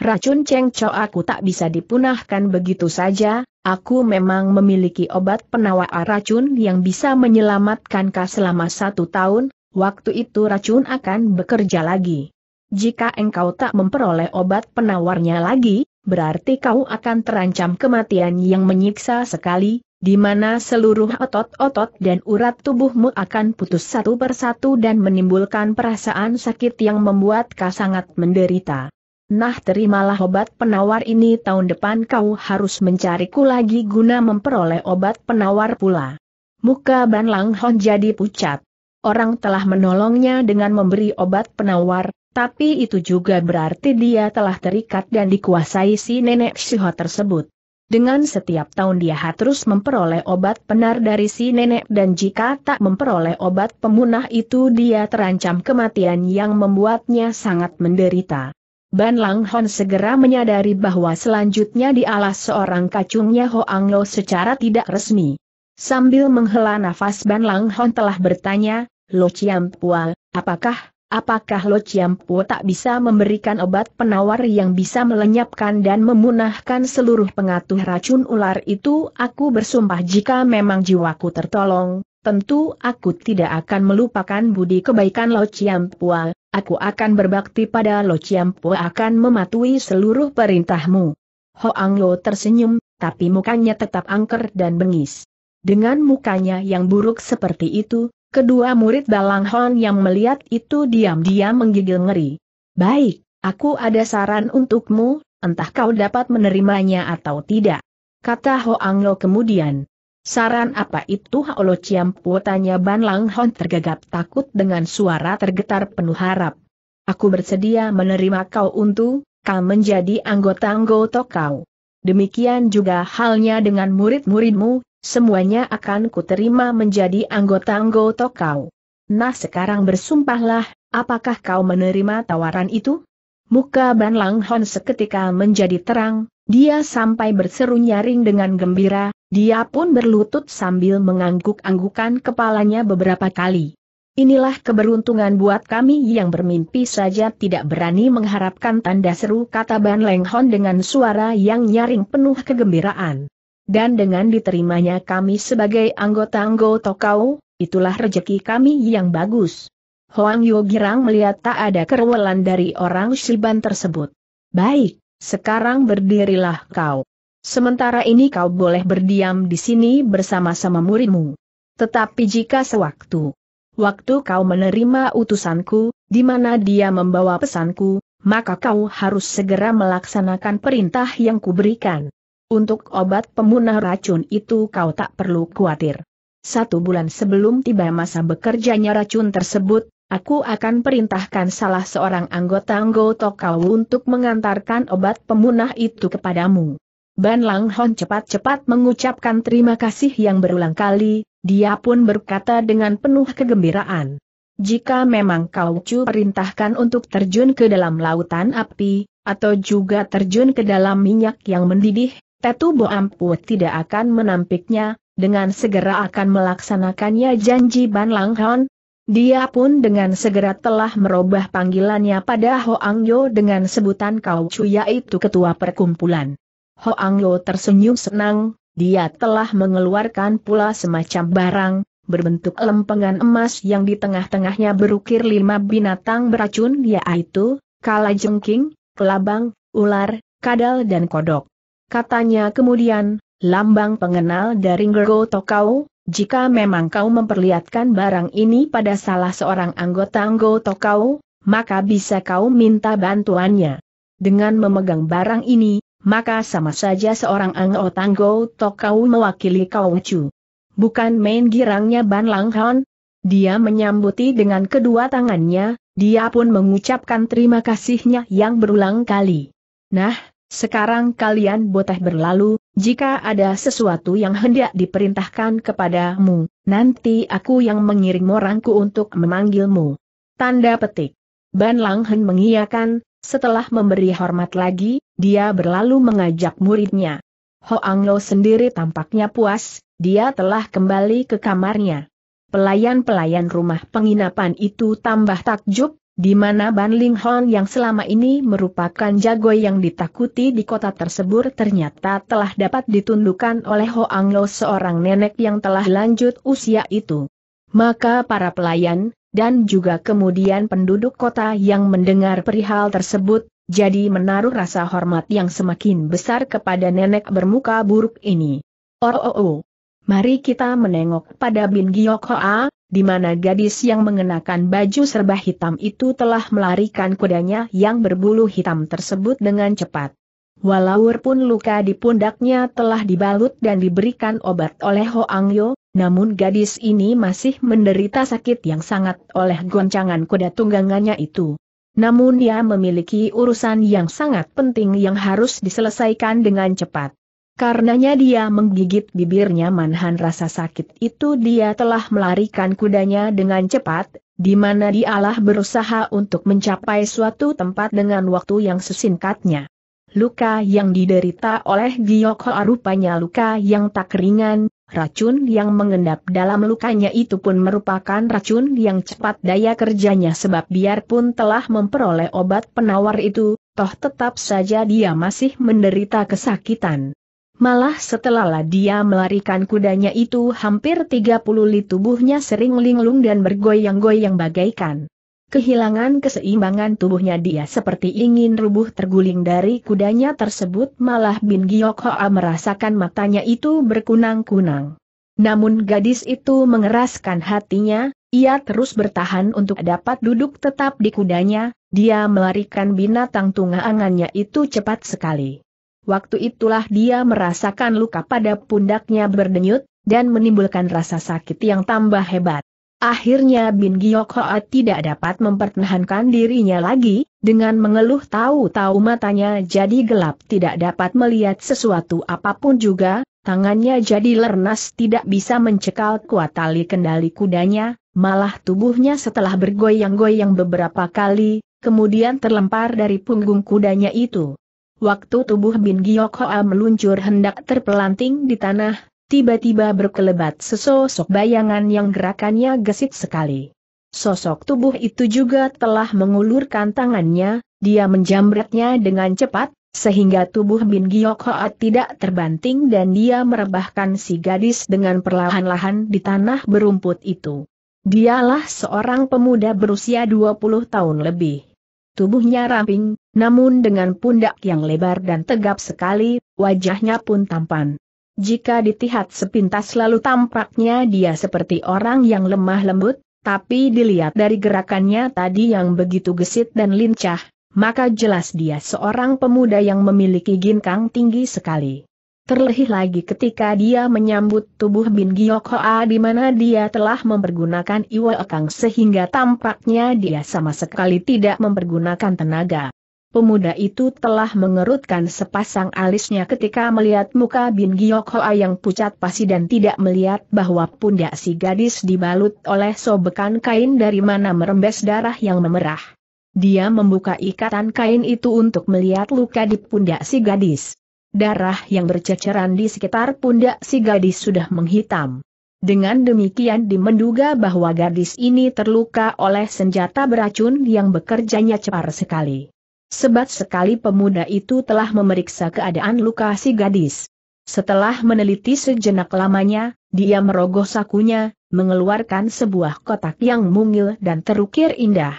Racun Cheng Cho aku tak bisa dipunahkan begitu saja, aku memang memiliki obat penawar racun yang bisa menyelamatkan kau selama satu tahun, waktu itu racun akan bekerja lagi. Jika engkau tak memperoleh obat penawarnya lagi, berarti kau akan terancam kematian yang menyiksa sekali, di mana seluruh otot-otot dan urat tubuhmu akan putus satu persatu dan menimbulkan perasaan sakit yang membuat kau sangat menderita. Nah terimalah obat penawar ini tahun depan kau harus mencariku lagi guna memperoleh obat penawar pula. Muka Ban Lang Hon jadi pucat. Orang telah menolongnya dengan memberi obat penawar, tapi itu juga berarti dia telah terikat dan dikuasai si nenek Shiho tersebut. Dengan setiap tahun dia harus memperoleh obat penar dari si nenek dan jika tak memperoleh obat pemunah itu dia terancam kematian yang membuatnya sangat menderita. Ban Lang Hon segera menyadari bahwa selanjutnya dialah seorang kacungnya Hoang Lo secara tidak resmi. Sambil menghela nafas Ban Lang Hon telah bertanya, Lo Chiam Pual, apakah Apakah Lo Chiampu tak bisa memberikan obat penawar yang bisa melenyapkan dan memunahkan seluruh pengatur racun ular itu? Aku bersumpah jika memang jiwaku tertolong, tentu aku tidak akan melupakan budi kebaikan Lo Chiampu. aku akan berbakti pada Lo Chiampu akan mematuhi seluruh perintahmu. Hoang Lo tersenyum, tapi mukanya tetap angker dan bengis. Dengan mukanya yang buruk seperti itu, Kedua murid Balang Hon yang melihat itu diam-diam menggigil ngeri. Baik, aku ada saran untukmu, entah kau dapat menerimanya atau tidak. Kata Hoang Lo kemudian. Saran apa itu Haolo Ciampu tanya Ban Lang Hon tergagap takut dengan suara tergetar penuh harap. Aku bersedia menerima kau untuk, kau menjadi anggota-anggota kau. Demikian juga halnya dengan murid-muridmu, semuanya akan kuterima menjadi anggota-anggota kau. Nah sekarang bersumpahlah, apakah kau menerima tawaran itu? Muka Ban Lang Hon seketika menjadi terang, dia sampai berseru nyaring dengan gembira, dia pun berlutut sambil mengangguk-anggukan kepalanya beberapa kali. Inilah keberuntungan buat kami yang bermimpi saja tidak berani mengharapkan tanda seru kata Ban Leng Hon dengan suara yang nyaring penuh kegembiraan dan dengan diterimanya kami sebagai anggota-anggota kau, itulah rejeki kami yang bagus. Hoang Yo Girang melihat tak ada kerewelan dari orang Shiban tersebut. Baik, sekarang berdirilah kau. Sementara ini kau boleh berdiam di sini bersama-sama muridmu. Tetapi jika sewaktu, waktu kau menerima utusanku, di mana dia membawa pesanku, maka kau harus segera melaksanakan perintah yang kuberikan. Untuk obat pemunah racun itu kau tak perlu khawatir. Satu bulan sebelum tiba masa bekerjanya racun tersebut, aku akan perintahkan salah seorang anggota anggota kau untuk mengantarkan obat pemunah itu kepadamu. Ban Lang Hon cepat-cepat mengucapkan terima kasih yang berulang kali, dia pun berkata dengan penuh kegembiraan. Jika memang kau cu perintahkan untuk terjun ke dalam lautan api, atau juga terjun ke dalam minyak yang mendidih, Tetu Boampu tidak akan menampiknya, dengan segera akan melaksanakannya janji Ban Langhon. Dia pun dengan segera telah merubah panggilannya pada Hoang Yo dengan sebutan Kau Chu yaitu ketua perkumpulan. Hoang Yo tersenyum senang, dia telah mengeluarkan pula semacam barang, berbentuk lempengan emas yang di tengah-tengahnya berukir lima binatang beracun yaitu, kalajengking, kelabang, ular, kadal dan kodok katanya kemudian, lambang pengenal dari Ngergo Tokau, jika memang kau memperlihatkan barang ini pada salah seorang anggota Ngergo Tokau, maka bisa kau minta bantuannya. Dengan memegang barang ini, maka sama saja seorang anggota Ngergo Tokau mewakili kau Chu. Bukan main girangnya Ban Langhan. dia menyambuti dengan kedua tangannya, dia pun mengucapkan terima kasihnya yang berulang kali. Nah, sekarang kalian botak berlalu, jika ada sesuatu yang hendak diperintahkan kepadamu, nanti aku yang mengirim orangku untuk memanggilmu. Tanda petik. Ban Langhen mengiyakan, setelah memberi hormat lagi, dia berlalu mengajak muridnya. Hoang Lo sendiri tampaknya puas, dia telah kembali ke kamarnya. Pelayan-pelayan rumah penginapan itu tambah takjub, di mana Ban Ling Hon yang selama ini merupakan jago yang ditakuti di kota tersebut ternyata telah dapat ditundukkan oleh Ho Lo seorang nenek yang telah lanjut usia itu. Maka para pelayan, dan juga kemudian penduduk kota yang mendengar perihal tersebut, jadi menaruh rasa hormat yang semakin besar kepada nenek bermuka buruk ini. Oh oh oh. Mari kita menengok pada Bin Giok Hoa, di mana gadis yang mengenakan baju serba hitam itu telah melarikan kudanya yang berbulu hitam tersebut dengan cepat. Walaupun luka di pundaknya telah dibalut dan diberikan obat oleh Ang Yo, namun gadis ini masih menderita sakit yang sangat oleh goncangan kuda tunggangannya itu. Namun dia memiliki urusan yang sangat penting yang harus diselesaikan dengan cepat. Karenanya dia menggigit bibirnya manhan rasa sakit itu dia telah melarikan kudanya dengan cepat, di mana dialah berusaha untuk mencapai suatu tempat dengan waktu yang sesingkatnya. Luka yang diderita oleh Giok rupanya luka yang tak ringan, racun yang mengendap dalam lukanya itu pun merupakan racun yang cepat daya kerjanya sebab biarpun telah memperoleh obat penawar itu, toh tetap saja dia masih menderita kesakitan. Malah setelah dia melarikan kudanya itu hampir 30 li tubuhnya sering linglung dan bergoyang-goyang bagaikan. Kehilangan keseimbangan tubuhnya dia seperti ingin rubuh terguling dari kudanya tersebut malah Bin Giyok Hoa merasakan matanya itu berkunang-kunang. Namun gadis itu mengeraskan hatinya, ia terus bertahan untuk dapat duduk tetap di kudanya, dia melarikan binatang tungaangannya itu cepat sekali. Waktu itulah dia merasakan luka pada pundaknya berdenyut, dan menimbulkan rasa sakit yang tambah hebat. Akhirnya Bin Giok Hoa tidak dapat mempertahankan dirinya lagi, dengan mengeluh tahu-tahu matanya jadi gelap tidak dapat melihat sesuatu apapun juga, tangannya jadi lernas tidak bisa mencekal kuat tali kendali kudanya, malah tubuhnya setelah bergoyang-goyang beberapa kali, kemudian terlempar dari punggung kudanya itu. Waktu tubuh Bin Giyok Hoa meluncur hendak terpelanting di tanah, tiba-tiba berkelebat sesosok bayangan yang gerakannya gesit sekali. Sosok tubuh itu juga telah mengulurkan tangannya, dia menjamretnya dengan cepat, sehingga tubuh Bin Giyok Hoa tidak terbanting dan dia merebahkan si gadis dengan perlahan-lahan di tanah berumput itu. Dialah seorang pemuda berusia 20 tahun lebih. Tubuhnya ramping, namun dengan pundak yang lebar dan tegap sekali, wajahnya pun tampan. Jika ditihat sepintas lalu tampaknya dia seperti orang yang lemah lembut, tapi dilihat dari gerakannya tadi yang begitu gesit dan lincah, maka jelas dia seorang pemuda yang memiliki ginkang tinggi sekali. Terlebih lagi ketika dia menyambut tubuh Bin Giok Hoa di mana dia telah mempergunakan Iwa Kang sehingga tampaknya dia sama sekali tidak mempergunakan tenaga. Pemuda itu telah mengerutkan sepasang alisnya ketika melihat muka Bin Giok Hoa yang pucat pasi dan tidak melihat bahwa pundak si gadis dibalut oleh sobekan kain dari mana merembes darah yang memerah. Dia membuka ikatan kain itu untuk melihat luka di pundak si gadis darah yang berceceran di sekitar pundak si gadis sudah menghitam. Dengan demikian dimenduga bahwa gadis ini terluka oleh senjata beracun yang bekerjanya cepat sekali. Sebat sekali pemuda itu telah memeriksa keadaan luka si gadis. Setelah meneliti sejenak lamanya, dia merogoh sakunya, mengeluarkan sebuah kotak yang mungil dan terukir indah.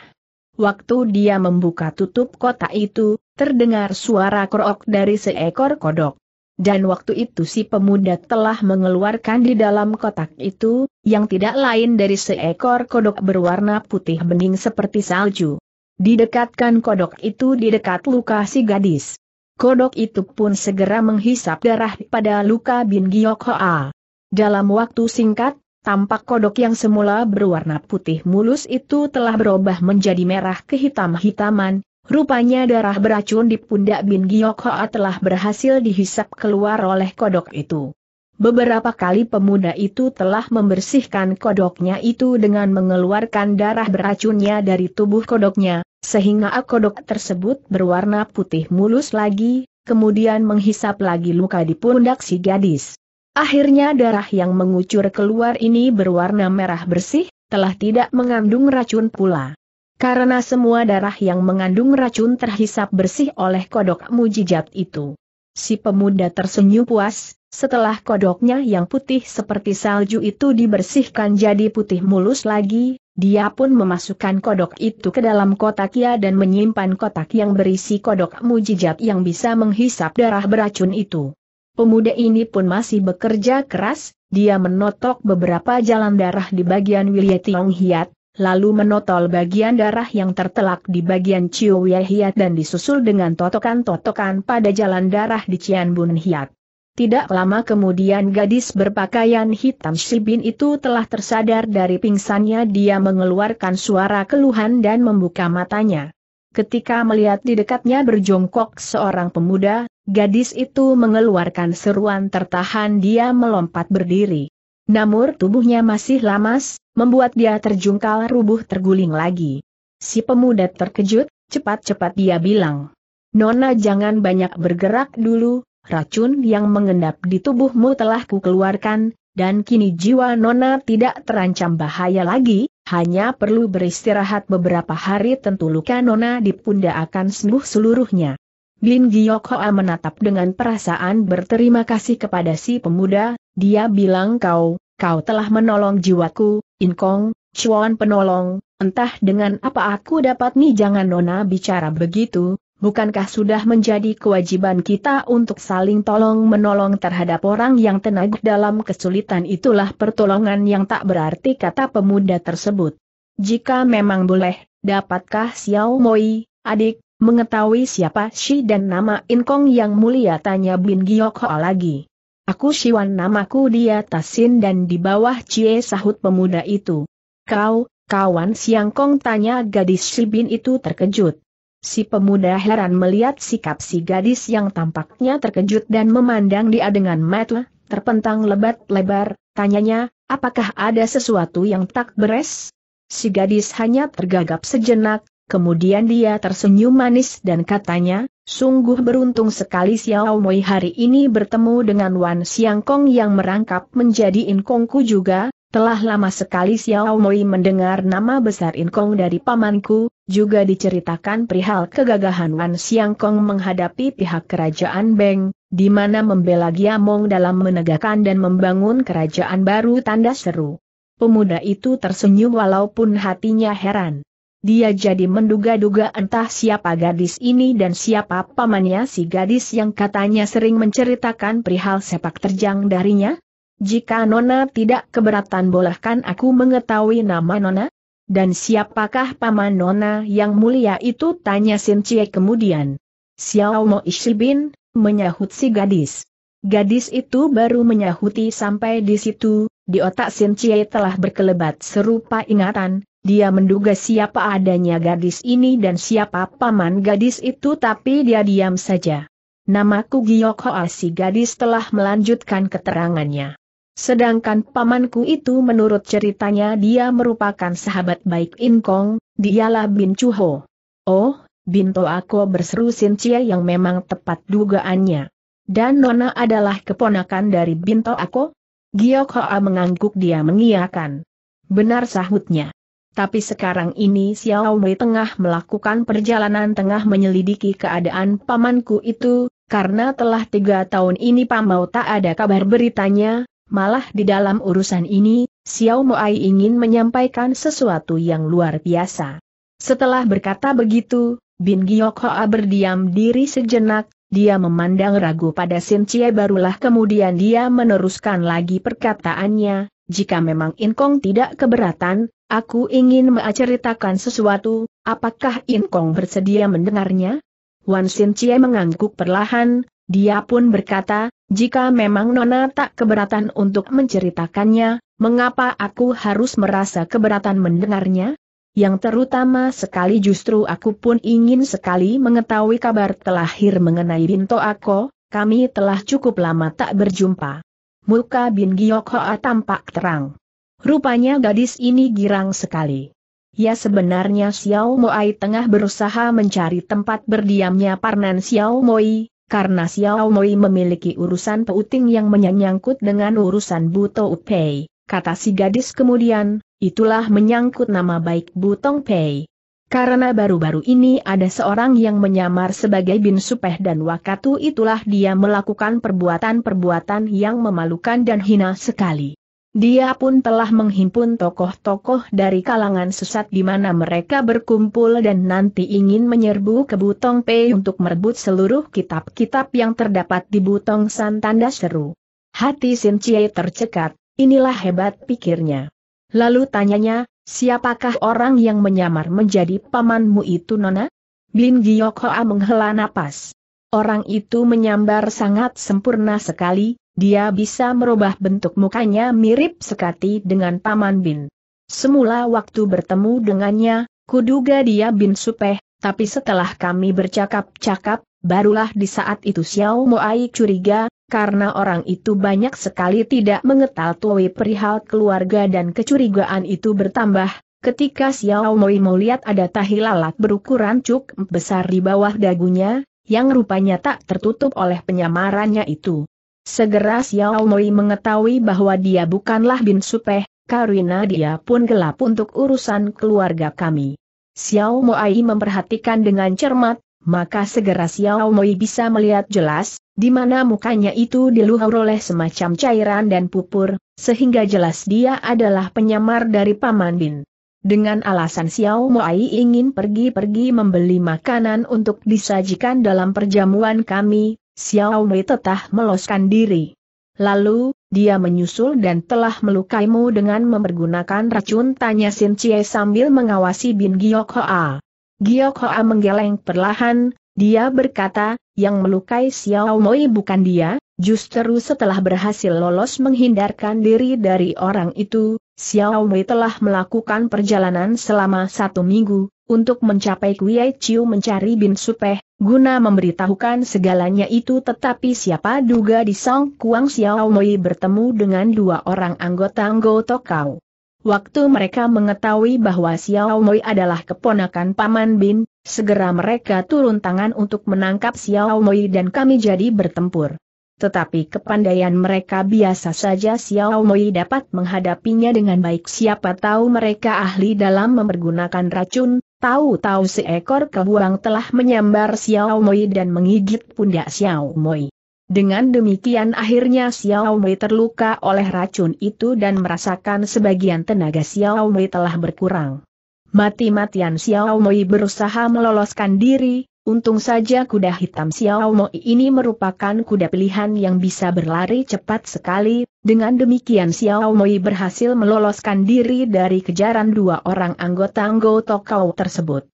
Waktu dia membuka tutup kotak itu, terdengar suara krook dari seekor kodok. Dan waktu itu si pemuda telah mengeluarkan di dalam kotak itu, yang tidak lain dari seekor kodok berwarna putih bening seperti salju. Didekatkan kodok itu di dekat luka si gadis. Kodok itu pun segera menghisap darah pada luka Bin Giyok Hoa. Dalam waktu singkat, tampak kodok yang semula berwarna putih mulus itu telah berubah menjadi merah kehitam-hitaman, Rupanya darah beracun di pundak Bin Giok Hoa telah berhasil dihisap keluar oleh kodok itu. Beberapa kali pemuda itu telah membersihkan kodoknya itu dengan mengeluarkan darah beracunnya dari tubuh kodoknya, sehingga kodok tersebut berwarna putih mulus lagi, kemudian menghisap lagi luka di pundak si gadis. Akhirnya darah yang mengucur keluar ini berwarna merah bersih, telah tidak mengandung racun pula karena semua darah yang mengandung racun terhisap bersih oleh kodok mujijat itu. Si pemuda tersenyum puas, setelah kodoknya yang putih seperti salju itu dibersihkan jadi putih mulus lagi, dia pun memasukkan kodok itu ke dalam kotaknya dan menyimpan kotak yang berisi kodok mujijat yang bisa menghisap darah beracun itu. Pemuda ini pun masih bekerja keras, dia menotok beberapa jalan darah di bagian wilayah Tiong Hiat, lalu menotol bagian darah yang tertelak di bagian Chiu Wei Hiat dan disusul dengan totokan-totokan pada jalan darah di Cian Bun Hiat. Tidak lama kemudian gadis berpakaian hitam Shibin itu telah tersadar dari pingsannya dia mengeluarkan suara keluhan dan membuka matanya. Ketika melihat di dekatnya berjongkok seorang pemuda, gadis itu mengeluarkan seruan tertahan dia melompat berdiri. Namun tubuhnya masih lamas, membuat dia terjungkal rubuh terguling lagi. Si pemuda terkejut, cepat-cepat dia bilang. Nona jangan banyak bergerak dulu, racun yang mengendap di tubuhmu telah kukeluarkan, dan kini jiwa Nona tidak terancam bahaya lagi, hanya perlu beristirahat beberapa hari tentu luka Nona di pundak akan sembuh seluruhnya. Bin Giyok menatap dengan perasaan berterima kasih kepada si pemuda, dia bilang kau, kau telah menolong jiwaku, Inkong, cuan penolong, entah dengan apa aku dapat nih jangan Nona bicara begitu, bukankah sudah menjadi kewajiban kita untuk saling tolong-menolong terhadap orang yang tenaga dalam kesulitan itulah pertolongan yang tak berarti kata pemuda tersebut. Jika memang boleh, dapatkah Xiao Moi, adik, mengetahui siapa Shi dan nama Inkong yang mulia tanya Bin Giok Ho lagi. Aku Siwan namaku di atas Sin dan di bawah Cie sahut pemuda itu. Kau, kawan Siangkong tanya gadis si itu terkejut. Si pemuda heran melihat sikap si gadis yang tampaknya terkejut dan memandang dia dengan mata terpentang lebat lebar, tanyanya, apakah ada sesuatu yang tak beres? Si gadis hanya tergagap sejenak, kemudian dia tersenyum manis dan katanya, Sungguh beruntung sekali Xiao Moi hari ini bertemu dengan Wan Kong yang merangkap menjadi In ku juga, telah lama sekali Xiao Moi mendengar nama besar In Kong dari pamanku, juga diceritakan perihal kegagahan Wan Kong menghadapi pihak kerajaan Beng, di mana membela Giamong dalam menegakkan dan membangun kerajaan baru tanda seru. Pemuda itu tersenyum walaupun hatinya heran dia jadi menduga-duga entah siapa gadis ini dan siapa pamannya si gadis yang katanya sering menceritakan perihal sepak terjang darinya. Jika Nona tidak keberatan bolehkan aku mengetahui nama Nona? Dan siapakah paman Nona yang mulia itu? Tanya Sin Chie kemudian. Xiao Mo Ishibin, menyahut si gadis. Gadis itu baru menyahuti sampai di situ, di otak Sin Chie telah berkelebat serupa ingatan, dia menduga siapa adanya gadis ini dan siapa paman gadis itu tapi dia diam saja. Namaku Giok Hoa si gadis telah melanjutkan keterangannya. Sedangkan pamanku itu menurut ceritanya dia merupakan sahabat baik Inkong, dialah Bin Chuho. Oh, Binto aku berseru Sincie yang memang tepat dugaannya. Dan Nona adalah keponakan dari Binto aku? Giok Hoa mengangguk dia mengiakan. Benar sahutnya. Tapi sekarang ini Xiao Wei tengah melakukan perjalanan tengah menyelidiki keadaan pamanku itu, karena telah tiga tahun ini pamau tak ada kabar beritanya, malah di dalam urusan ini, Xiao Moai ingin menyampaikan sesuatu yang luar biasa. Setelah berkata begitu, Bin Giok Hoa berdiam diri sejenak, dia memandang ragu pada Sin Cie barulah kemudian dia meneruskan lagi perkataannya, jika memang Inkong tidak keberatan, aku ingin menceritakan sesuatu, apakah Inkong bersedia mendengarnya? Wan Sin Cie mengangguk perlahan, dia pun berkata, jika memang Nona tak keberatan untuk menceritakannya, mengapa aku harus merasa keberatan mendengarnya? Yang terutama sekali justru aku pun ingin sekali mengetahui kabar telahir mengenai Binto Ako, kami telah cukup lama tak berjumpa muka Bin Giok Hoa tampak terang. Rupanya gadis ini girang sekali. Ya sebenarnya Xiao Moai tengah berusaha mencari tempat berdiamnya Parnan Xiao Moi, karena Xiao Moi memiliki urusan peuting yang menyangkut dengan urusan Buto Pei, kata si gadis kemudian, itulah menyangkut nama baik Butong Pei. Karena baru-baru ini ada seorang yang menyamar sebagai Bin Supeh dan Wakatu itulah dia melakukan perbuatan-perbuatan yang memalukan dan hina sekali. Dia pun telah menghimpun tokoh-tokoh dari kalangan sesat di mana mereka berkumpul dan nanti ingin menyerbu ke Butong Pei untuk merebut seluruh kitab-kitab yang terdapat di Butong San tanda seru. Hati Sin Chie tercekat, inilah hebat pikirnya. Lalu tanyanya, Siapakah orang yang menyamar menjadi pamanmu itu Nona? Bin Giok Hoa menghela napas. Orang itu menyambar sangat sempurna sekali, dia bisa merubah bentuk mukanya mirip sekali dengan Paman Bin. Semula waktu bertemu dengannya, kuduga dia Bin Supeh, tapi setelah kami bercakap-cakap, Barulah di saat itu Xiao Moai curiga, karena orang itu banyak sekali tidak mengetal Tui perihal keluarga dan kecurigaan itu bertambah, ketika Xiao Moai melihat ada tahi lalat berukuran cuk besar di bawah dagunya, yang rupanya tak tertutup oleh penyamarannya itu. Segera Xiao Moai mengetahui bahwa dia bukanlah Bin Supeh, karena dia pun gelap untuk urusan keluarga kami. Xiao Moai memperhatikan dengan cermat, maka segera Xiao Moi bisa melihat jelas, di mana mukanya itu diluhur oleh semacam cairan dan pupur, sehingga jelas dia adalah penyamar dari Paman Bin. Dengan alasan Xiao Moai ingin pergi-pergi membeli makanan untuk disajikan dalam perjamuan kami, Xiao Mei tetah meloskan diri. Lalu, dia menyusul dan telah melukaimu dengan mempergunakan racun tanya Sin Chie sambil mengawasi Bin Giyok Hoa. Giok Hoa menggeleng perlahan, dia berkata, yang melukai Xiao Moi bukan dia, justru setelah berhasil lolos menghindarkan diri dari orang itu, Xiao Moi telah melakukan perjalanan selama satu minggu, untuk mencapai Kuei Chiu mencari Bin Supeh, guna memberitahukan segalanya itu tetapi siapa duga di Song Kuang Xiao Moi bertemu dengan dua orang anggota anggota kau. Waktu mereka mengetahui bahwa Xiao Moi adalah keponakan Paman Bin, segera mereka turun tangan untuk menangkap Xiao Moi dan kami jadi bertempur. Tetapi kepandaian mereka biasa saja Xiao Moi dapat menghadapinya dengan baik siapa tahu mereka ahli dalam mempergunakan racun, tahu-tahu seekor kebuang telah menyambar Xiao Moi dan menggigit pundak Xiao Moi. Dengan demikian akhirnya Xiao Mei terluka oleh racun itu dan merasakan sebagian tenaga Xiao Mei telah berkurang. Mati-matian Xiao Mei berusaha meloloskan diri, untung saja kuda hitam Xiao Mei ini merupakan kuda pilihan yang bisa berlari cepat sekali, dengan demikian Xiao Mei berhasil meloloskan diri dari kejaran dua orang anggota Anggota Kau tersebut.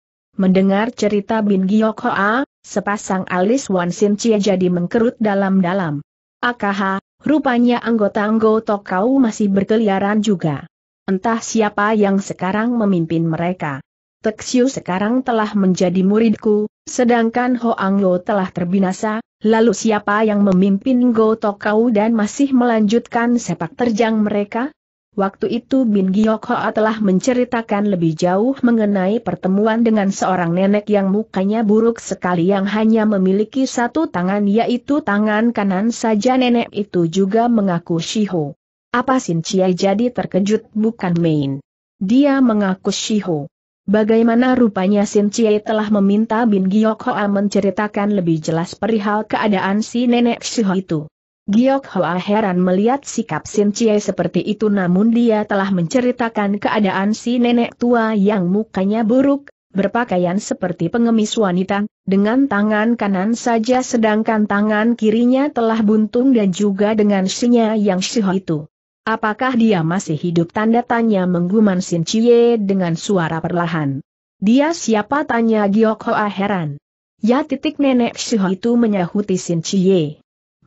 Mendengar cerita Bin Giok Hoa, sepasang alis Wan Sin Chie jadi mengkerut dalam-dalam. Akaha, rupanya anggota-anggota kau masih berkeliaran juga. Entah siapa yang sekarang memimpin mereka. Teksiu sekarang telah menjadi muridku, sedangkan Hoang Lo telah terbinasa, lalu siapa yang memimpin Go Tokau dan masih melanjutkan sepak terjang mereka? Waktu itu Bin Giok telah menceritakan lebih jauh mengenai pertemuan dengan seorang nenek yang mukanya buruk sekali yang hanya memiliki satu tangan yaitu tangan kanan saja nenek itu juga mengaku Shiho. Apa Sin Chia jadi terkejut bukan main. Dia mengaku Shiho. Bagaimana rupanya Sin Chie telah meminta Bin Giok menceritakan lebih jelas perihal keadaan si nenek Shiho itu. Giok Hoa heran melihat sikap Sin Chie seperti itu namun dia telah menceritakan keadaan si nenek tua yang mukanya buruk, berpakaian seperti pengemis wanita, dengan tangan kanan saja sedangkan tangan kirinya telah buntung dan juga dengan sinya yang syuh itu. Apakah dia masih hidup tanda tanya mengguman Sin Chie dengan suara perlahan. Dia siapa tanya Giok Hoa heran. Ya titik nenek Shuh itu menyahuti Sin Chie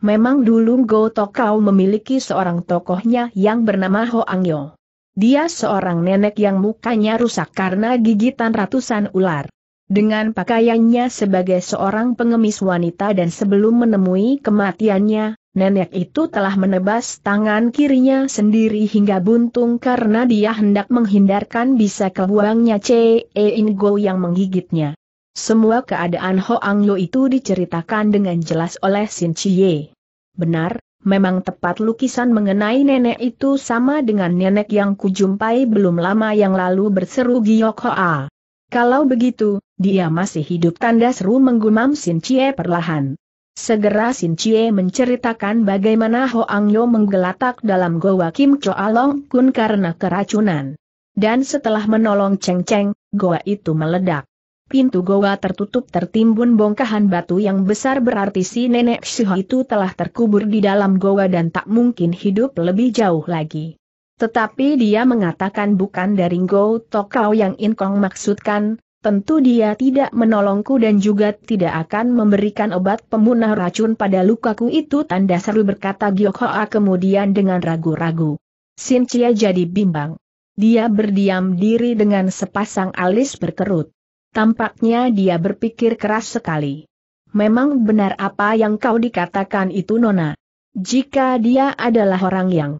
memang dulu Go Tokau memiliki seorang tokohnya yang bernama Ho Angyo. Dia seorang nenek yang mukanya rusak karena gigitan ratusan ular. Dengan pakaiannya sebagai seorang pengemis wanita dan sebelum menemui kematiannya, nenek itu telah menebas tangan kirinya sendiri hingga buntung karena dia hendak menghindarkan bisa kebuangnya C.E. Ingo yang menggigitnya. Semua keadaan Ho Angyo itu diceritakan dengan jelas oleh Sin Chie. Benar, memang tepat lukisan mengenai nenek itu sama dengan nenek yang kujumpai belum lama yang lalu berseru Giok Hoa. Kalau begitu, dia masih hidup tanda seru menggumam Sin Chie perlahan. Segera Sin Chie menceritakan bagaimana Hoang Yo menggelatak dalam goa Kim Choa Long Kun karena keracunan. Dan setelah menolong Cheng Cheng, goa itu meledak pintu goa tertutup tertimbun bongkahan batu yang besar berarti si nenek Shiho itu telah terkubur di dalam goa dan tak mungkin hidup lebih jauh lagi. Tetapi dia mengatakan bukan dari Go Tokau yang Inkong maksudkan, tentu dia tidak menolongku dan juga tidak akan memberikan obat pemunah racun pada lukaku itu tanda seru berkata Giokhoa kemudian dengan ragu-ragu. Sinchia jadi bimbang. Dia berdiam diri dengan sepasang alis berkerut. Tampaknya dia berpikir keras sekali. Memang benar apa yang kau dikatakan itu Nona. Jika dia adalah orang yang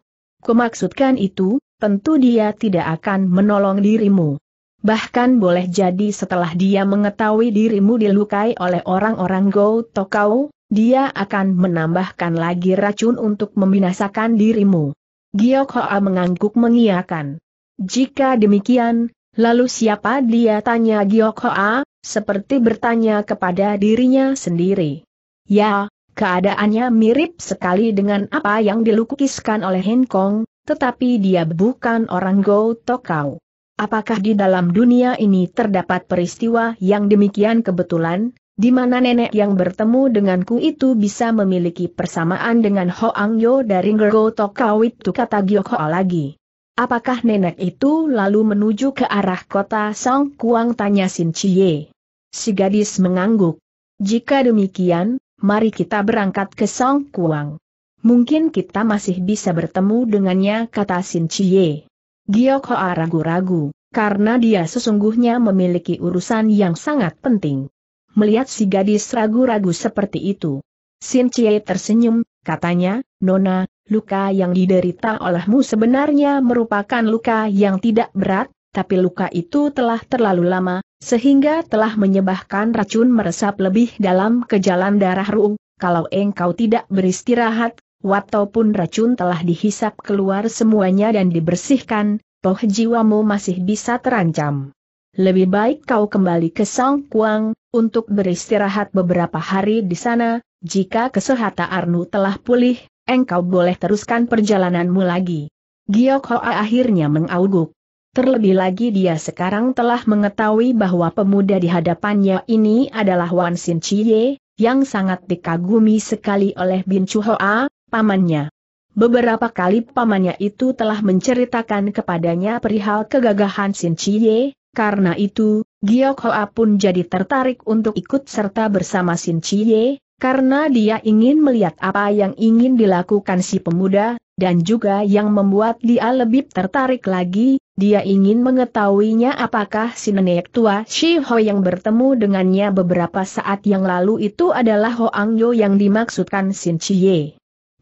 kumaksudkan itu, tentu dia tidak akan menolong dirimu. Bahkan boleh jadi setelah dia mengetahui dirimu dilukai oleh orang-orang Go Tokau, dia akan menambahkan lagi racun untuk membinasakan dirimu. Giyok Hoa mengangguk mengiakan. Jika demikian, Lalu siapa dia tanya Giok Hoa, seperti bertanya kepada dirinya sendiri. Ya, keadaannya mirip sekali dengan apa yang dilukiskan oleh Hong Kong, tetapi dia bukan orang Go Tokau. Apakah di dalam dunia ini terdapat peristiwa yang demikian kebetulan, di mana nenek yang bertemu denganku itu bisa memiliki persamaan dengan Ho Ang Yo dari To Tokau itu kata Giok Hoa lagi. Apakah nenek itu lalu menuju ke arah kota Song Kuang tanya Sin Chie. Si gadis mengangguk. Jika demikian, mari kita berangkat ke Song Kuang. Mungkin kita masih bisa bertemu dengannya kata Sin Chie. Giok Hoa ragu-ragu, karena dia sesungguhnya memiliki urusan yang sangat penting. Melihat si gadis ragu-ragu seperti itu. Sin Chie tersenyum, katanya, Nona, luka yang diderita olehmu sebenarnya merupakan luka yang tidak berat, tapi luka itu telah terlalu lama, sehingga telah menyebabkan racun meresap lebih dalam ke jalan darah Ru. Kalau engkau tidak beristirahat, walaupun racun telah dihisap keluar semuanya dan dibersihkan, toh jiwamu masih bisa terancam. Lebih baik kau kembali ke Sang Kuang, untuk beristirahat beberapa hari di sana, jika kesehatan Arnu telah pulih, engkau boleh teruskan perjalananmu lagi. Giok Hoa akhirnya mengauguk. Terlebih lagi dia sekarang telah mengetahui bahwa pemuda di hadapannya ini adalah Wan Sin Chie, yang sangat dikagumi sekali oleh Bin Chu Hoa, pamannya. Beberapa kali pamannya itu telah menceritakan kepadanya perihal kegagahan Sin Chie, karena itu, Giok Hoa pun jadi tertarik untuk ikut serta bersama Sin Chie, karena dia ingin melihat apa yang ingin dilakukan si pemuda, dan juga yang membuat dia lebih tertarik lagi, dia ingin mengetahuinya apakah si nenek tua Shi Ho yang bertemu dengannya beberapa saat yang lalu itu adalah Ho Yo yang dimaksudkan Sin Chie.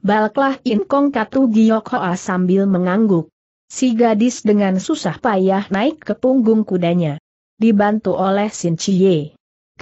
Balklah In Kong Katu Giyok Hoa sambil mengangguk. Si gadis dengan susah payah naik ke punggung kudanya. Dibantu oleh Sin Chie.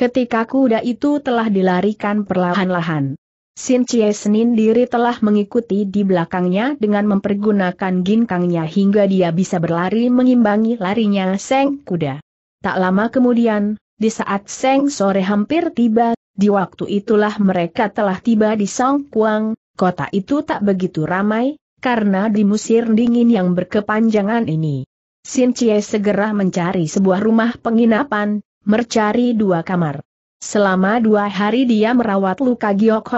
Ketika kuda itu telah dilarikan perlahan-lahan. Sin Chie Senin diri telah mengikuti di belakangnya dengan mempergunakan ginkangnya hingga dia bisa berlari mengimbangi larinya Seng Kuda. Tak lama kemudian, di saat Seng sore hampir tiba, di waktu itulah mereka telah tiba di Song Kuang, kota itu tak begitu ramai, karena di musim dingin yang berkepanjangan ini. Sin Chie segera mencari sebuah rumah penginapan, Mencari dua kamar. Selama dua hari dia merawat luka Giok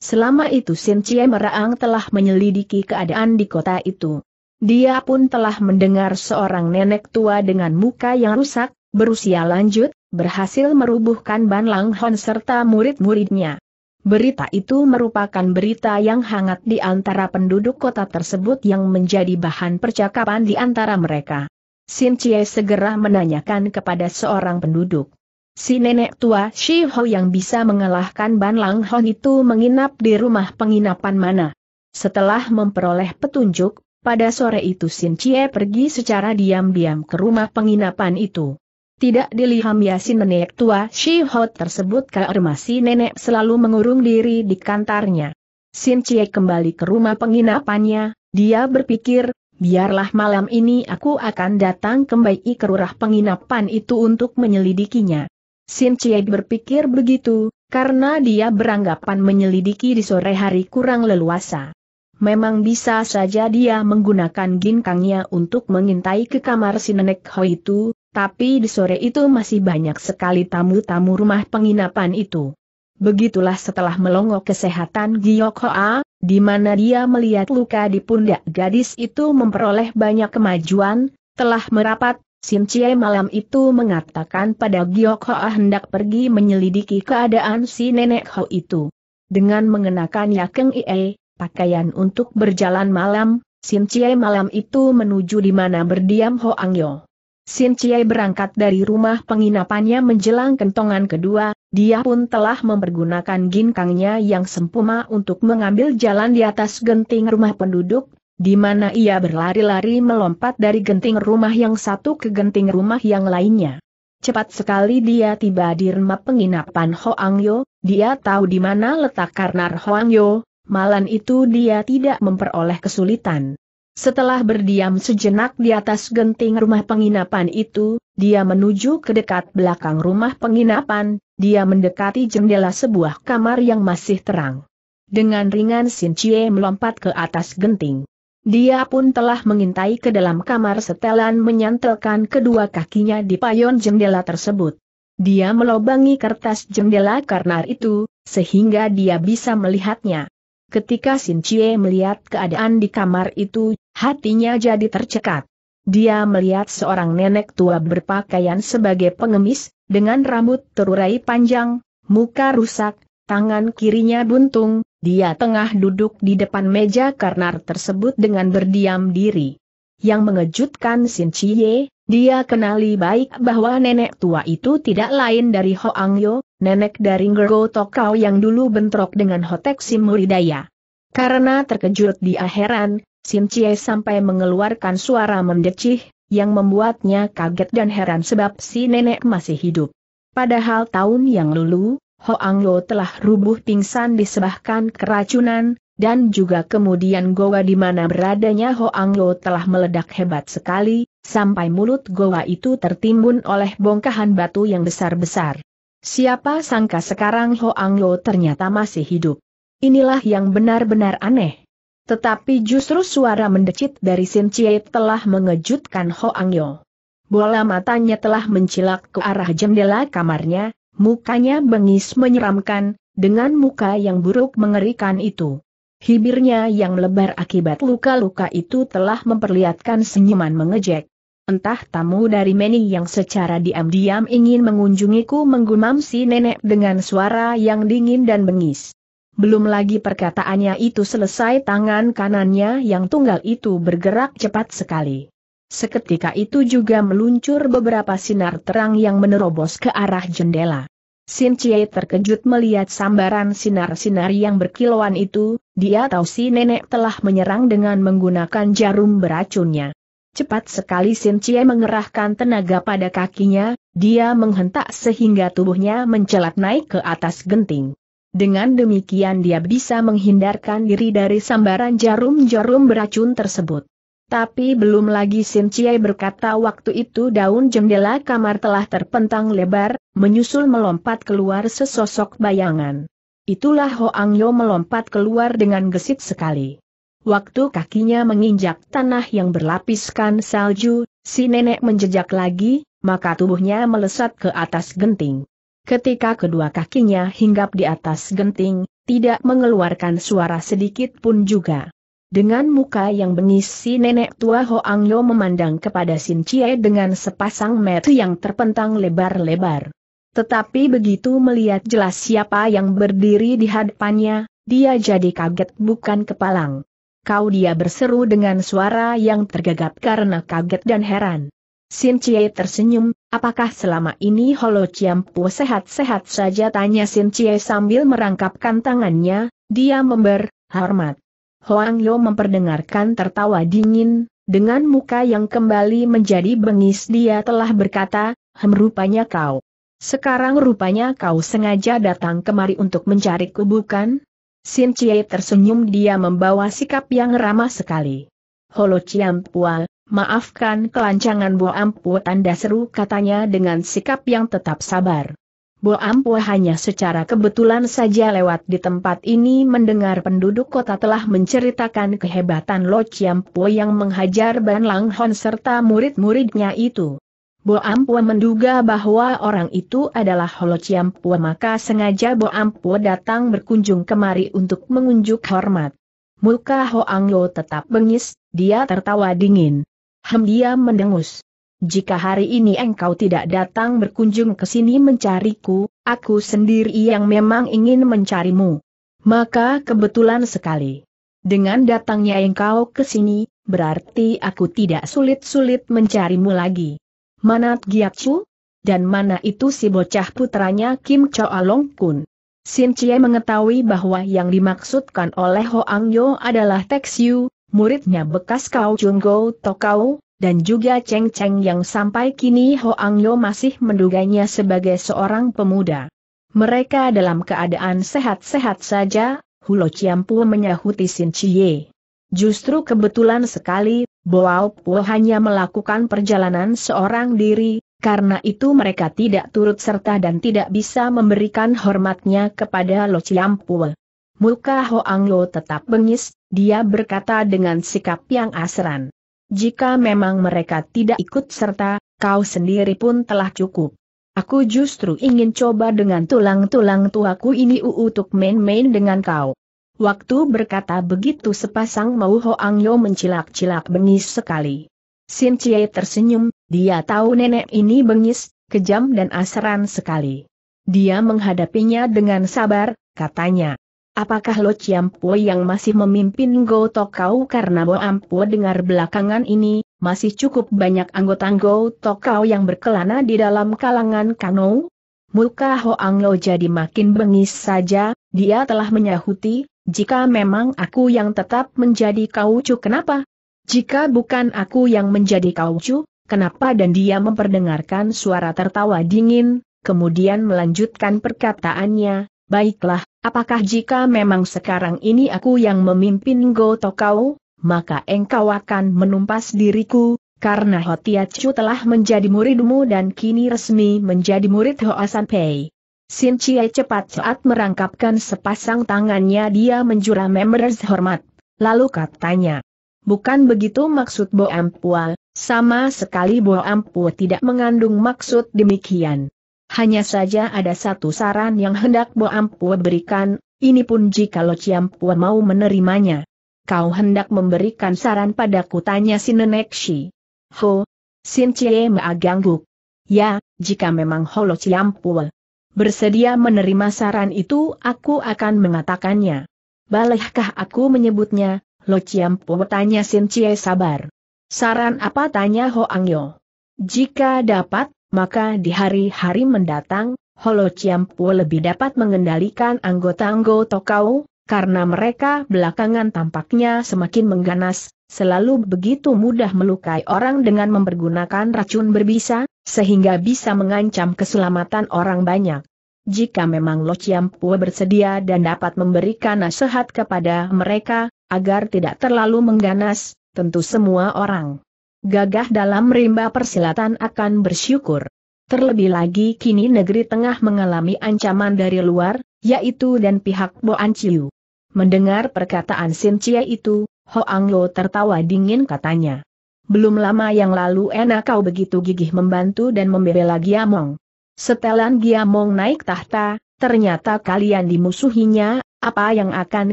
Selama itu Sin Cie Meraang telah menyelidiki keadaan di kota itu. Dia pun telah mendengar seorang nenek tua dengan muka yang rusak, berusia lanjut, berhasil merubuhkan Ban Lang Hon serta murid-muridnya. Berita itu merupakan berita yang hangat di antara penduduk kota tersebut yang menjadi bahan percakapan di antara mereka. Sin Chie segera menanyakan kepada seorang penduduk. Si nenek tua Shi Ho yang bisa mengalahkan Ban Lang Hon itu menginap di rumah penginapan mana. Setelah memperoleh petunjuk, pada sore itu Sin Chie pergi secara diam-diam ke rumah penginapan itu. Tidak ya si nenek tua Shi Ho tersebut karena si nenek selalu mengurung diri di kantarnya. Sin Chie kembali ke rumah penginapannya, dia berpikir, biarlah malam ini aku akan datang kembali ke rurah penginapan itu untuk menyelidikinya. Sin Chie berpikir begitu, karena dia beranggapan menyelidiki di sore hari kurang leluasa. Memang bisa saja dia menggunakan ginkangnya untuk mengintai ke kamar si nenek Ho itu, tapi di sore itu masih banyak sekali tamu-tamu rumah penginapan itu. Begitulah setelah melongo kesehatan Giyok Hoa, di mana dia melihat luka di pundak gadis itu memperoleh banyak kemajuan, telah merapat, Sin Chie malam itu mengatakan pada Giyok Hoa hendak pergi menyelidiki keadaan si nenek Ho itu. Dengan mengenakan yakeng ie, pakaian untuk berjalan malam, Sin Chie malam itu menuju di mana berdiam Ho Angyo. Sin Chie berangkat dari rumah penginapannya menjelang kentongan kedua, dia pun telah mempergunakan ginkangnya yang sempurna untuk mengambil jalan di atas genting rumah penduduk, di mana ia berlari-lari melompat dari genting rumah yang satu ke genting rumah yang lainnya. Cepat sekali dia tiba di rumah penginapan Hoang Yo, dia tahu di mana letak karnar Hoang Yo, Malam itu dia tidak memperoleh kesulitan. Setelah berdiam sejenak di atas genting rumah penginapan itu, dia menuju ke dekat belakang rumah penginapan, dia mendekati jendela sebuah kamar yang masih terang. Dengan ringan Sin Chie melompat ke atas genting. Dia pun telah mengintai ke dalam kamar setelan menyantelkan kedua kakinya di payon jendela tersebut. Dia melobangi kertas jendela karena itu, sehingga dia bisa melihatnya. Ketika Sin Chie melihat keadaan di kamar itu, hatinya jadi tercekat. Dia melihat seorang nenek tua berpakaian sebagai pengemis, dengan rambut terurai panjang, muka rusak, tangan kirinya buntung, dia tengah duduk di depan meja karnar tersebut dengan berdiam diri. Yang mengejutkan Sin Chie, dia kenali baik bahwa nenek tua itu tidak lain dari Hoang Yo, nenek dari Ngergo Tokau yang dulu bentrok dengan Hotek Simuridaya. Karena terkejut di akhiran, Sin Chie sampai mengeluarkan suara mendecih, yang membuatnya kaget dan heran sebab si nenek masih hidup. Padahal tahun yang lalu, Ho Ang Lo telah rubuh pingsan disebahkan keracunan, dan juga kemudian goa di mana beradanya Ho Ang Lo telah meledak hebat sekali, sampai mulut goa itu tertimbun oleh bongkahan batu yang besar-besar. Siapa sangka sekarang Hoang Lo ternyata masih hidup. Inilah yang benar-benar aneh. Tetapi justru suara mendecit dari Sin Chie telah mengejutkan Hoang Yo. Bola matanya telah mencilak ke arah jendela kamarnya, mukanya bengis menyeramkan, dengan muka yang buruk mengerikan itu. Hibirnya yang lebar akibat luka-luka itu telah memperlihatkan senyuman mengejek. Entah tamu dari Meni yang secara diam-diam ingin mengunjungiku menggumam si nenek dengan suara yang dingin dan bengis. Belum lagi perkataannya itu selesai tangan kanannya yang tunggal itu bergerak cepat sekali. Seketika itu juga meluncur beberapa sinar terang yang menerobos ke arah jendela. Sin Chie terkejut melihat sambaran sinar-sinar yang berkilauan itu, dia tahu si nenek telah menyerang dengan menggunakan jarum beracunnya. Cepat sekali Sin Cie mengerahkan tenaga pada kakinya, dia menghentak sehingga tubuhnya mencelat naik ke atas genting. Dengan demikian dia bisa menghindarkan diri dari sambaran jarum-jarum beracun tersebut. Tapi belum lagi Sin Cie berkata waktu itu daun jendela kamar telah terpentang lebar, menyusul melompat keluar sesosok bayangan. Itulah Hoang Yo melompat keluar dengan gesit sekali. Waktu kakinya menginjak tanah yang berlapiskan salju, si nenek menjejak lagi, maka tubuhnya melesat ke atas genting. Ketika kedua kakinya hinggap di atas genting, tidak mengeluarkan suara sedikit pun juga. Dengan muka yang bengis si nenek tua Hoang Yo memandang kepada Sin Chie dengan sepasang mata yang terpentang lebar-lebar. Tetapi begitu melihat jelas siapa yang berdiri di hadapannya, dia jadi kaget bukan kepalang. Kau dia berseru dengan suara yang tergagap karena kaget dan heran. Sin Chie tersenyum, apakah selama ini Holo Chiampu sehat-sehat saja tanya Sin Chie sambil merangkapkan tangannya, dia member, hormat. Hoang Yo memperdengarkan tertawa dingin, dengan muka yang kembali menjadi bengis dia telah berkata, hem rupanya kau. Sekarang rupanya kau sengaja datang kemari untuk mencari kubukan, Sin Chie tersenyum dia membawa sikap yang ramah sekali. Holo Ciampua, maafkan kelancangan Bo Ampu tanda seru katanya dengan sikap yang tetap sabar. Bo Ampu hanya secara kebetulan saja lewat di tempat ini mendengar penduduk kota telah menceritakan kehebatan Lo Pua yang menghajar Ban Lang Hon serta murid-muridnya itu. Bo Ampua menduga bahwa orang itu adalah Holo Ciampua maka sengaja Bo Ampua datang berkunjung kemari untuk mengunjuk hormat. Muka Ho Lo tetap bengis, dia tertawa dingin. Hem dia mendengus. Jika hari ini engkau tidak datang berkunjung ke sini mencariku, aku sendiri yang memang ingin mencarimu. Maka kebetulan sekali. Dengan datangnya engkau ke sini, berarti aku tidak sulit-sulit mencarimu lagi. Mana Giacu? Dan mana itu si bocah putranya Kim Choa Long Kun? Sin Chie mengetahui bahwa yang dimaksudkan oleh Ho Ang Yo adalah Tek Siu, muridnya bekas Kau Chung Go Tokau, dan juga Cheng Cheng yang sampai kini Ho Ang Yo masih menduganya sebagai seorang pemuda. Mereka dalam keadaan sehat-sehat saja, Hulo Chiampu menyahuti Sin Chie. Justru kebetulan sekali, Boao Po hanya melakukan perjalanan seorang diri, karena itu mereka tidak turut serta dan tidak bisa memberikan hormatnya kepada Lo Ciampul. Muka Hoang Lo tetap bengis, dia berkata dengan sikap yang asran. Jika memang mereka tidak ikut serta, kau sendiri pun telah cukup. Aku justru ingin coba dengan tulang-tulang tuaku ini untuk main-main dengan kau. Waktu berkata begitu sepasang Mau Hoang Yo mencilak-cilak bengis sekali. Sin Chie tersenyum, dia tahu nenek ini bengis, kejam dan asaran sekali. Dia menghadapinya dengan sabar, katanya. Apakah Lo Chiampo yang masih memimpin Go Tokau karena Bo Ampo dengar belakangan ini, masih cukup banyak anggota Go Tokau yang berkelana di dalam kalangan Kano? Muka Hoang Lo jadi makin bengis saja, dia telah menyahuti, jika memang aku yang tetap menjadi kaucu kenapa? Jika bukan aku yang menjadi kaucu, kenapa dan dia memperdengarkan suara tertawa dingin, kemudian melanjutkan perkataannya, baiklah, apakah jika memang sekarang ini aku yang memimpin Goto kau, maka engkau akan menumpas diriku, karena Hotiachu telah menjadi muridmu dan kini resmi menjadi murid Hoa Sanpei. Sin Chie cepat saat merangkapkan sepasang tangannya dia menjura members hormat. Lalu katanya, bukan begitu maksud Bo Ampua, sama sekali Bo Ampua tidak mengandung maksud demikian. Hanya saja ada satu saran yang hendak Bo Ampua berikan, ini pun jika Lo Ciampua mau menerimanya. Kau hendak memberikan saran padaku tanya si nenek Shi. Ho, Sin Chie meagangguk. Ya, jika memang Holo Ciampua, bersedia menerima saran itu aku akan mengatakannya. Balehkah aku menyebutnya, Lo Chiampo tanya Sin Chie sabar. Saran apa tanya Ho Yo. Jika dapat, maka di hari-hari mendatang, Holo Chiampo lebih dapat mengendalikan anggota-anggota kau, karena mereka belakangan tampaknya semakin mengganas, selalu begitu mudah melukai orang dengan mempergunakan racun berbisa, sehingga bisa mengancam keselamatan orang banyak. Jika memang Lo Chiampue bersedia dan dapat memberikan nasihat kepada mereka, agar tidak terlalu mengganas, tentu semua orang gagah dalam rimba persilatan akan bersyukur. Terlebih lagi kini negeri tengah mengalami ancaman dari luar, yaitu dan pihak Boan Chiu. Mendengar perkataan Sin Chia itu, Ho Ang Lo tertawa dingin katanya belum lama yang lalu enak kau begitu gigih membantu dan membela Giamong. Setelan Giamong naik tahta, ternyata kalian dimusuhinya, apa yang akan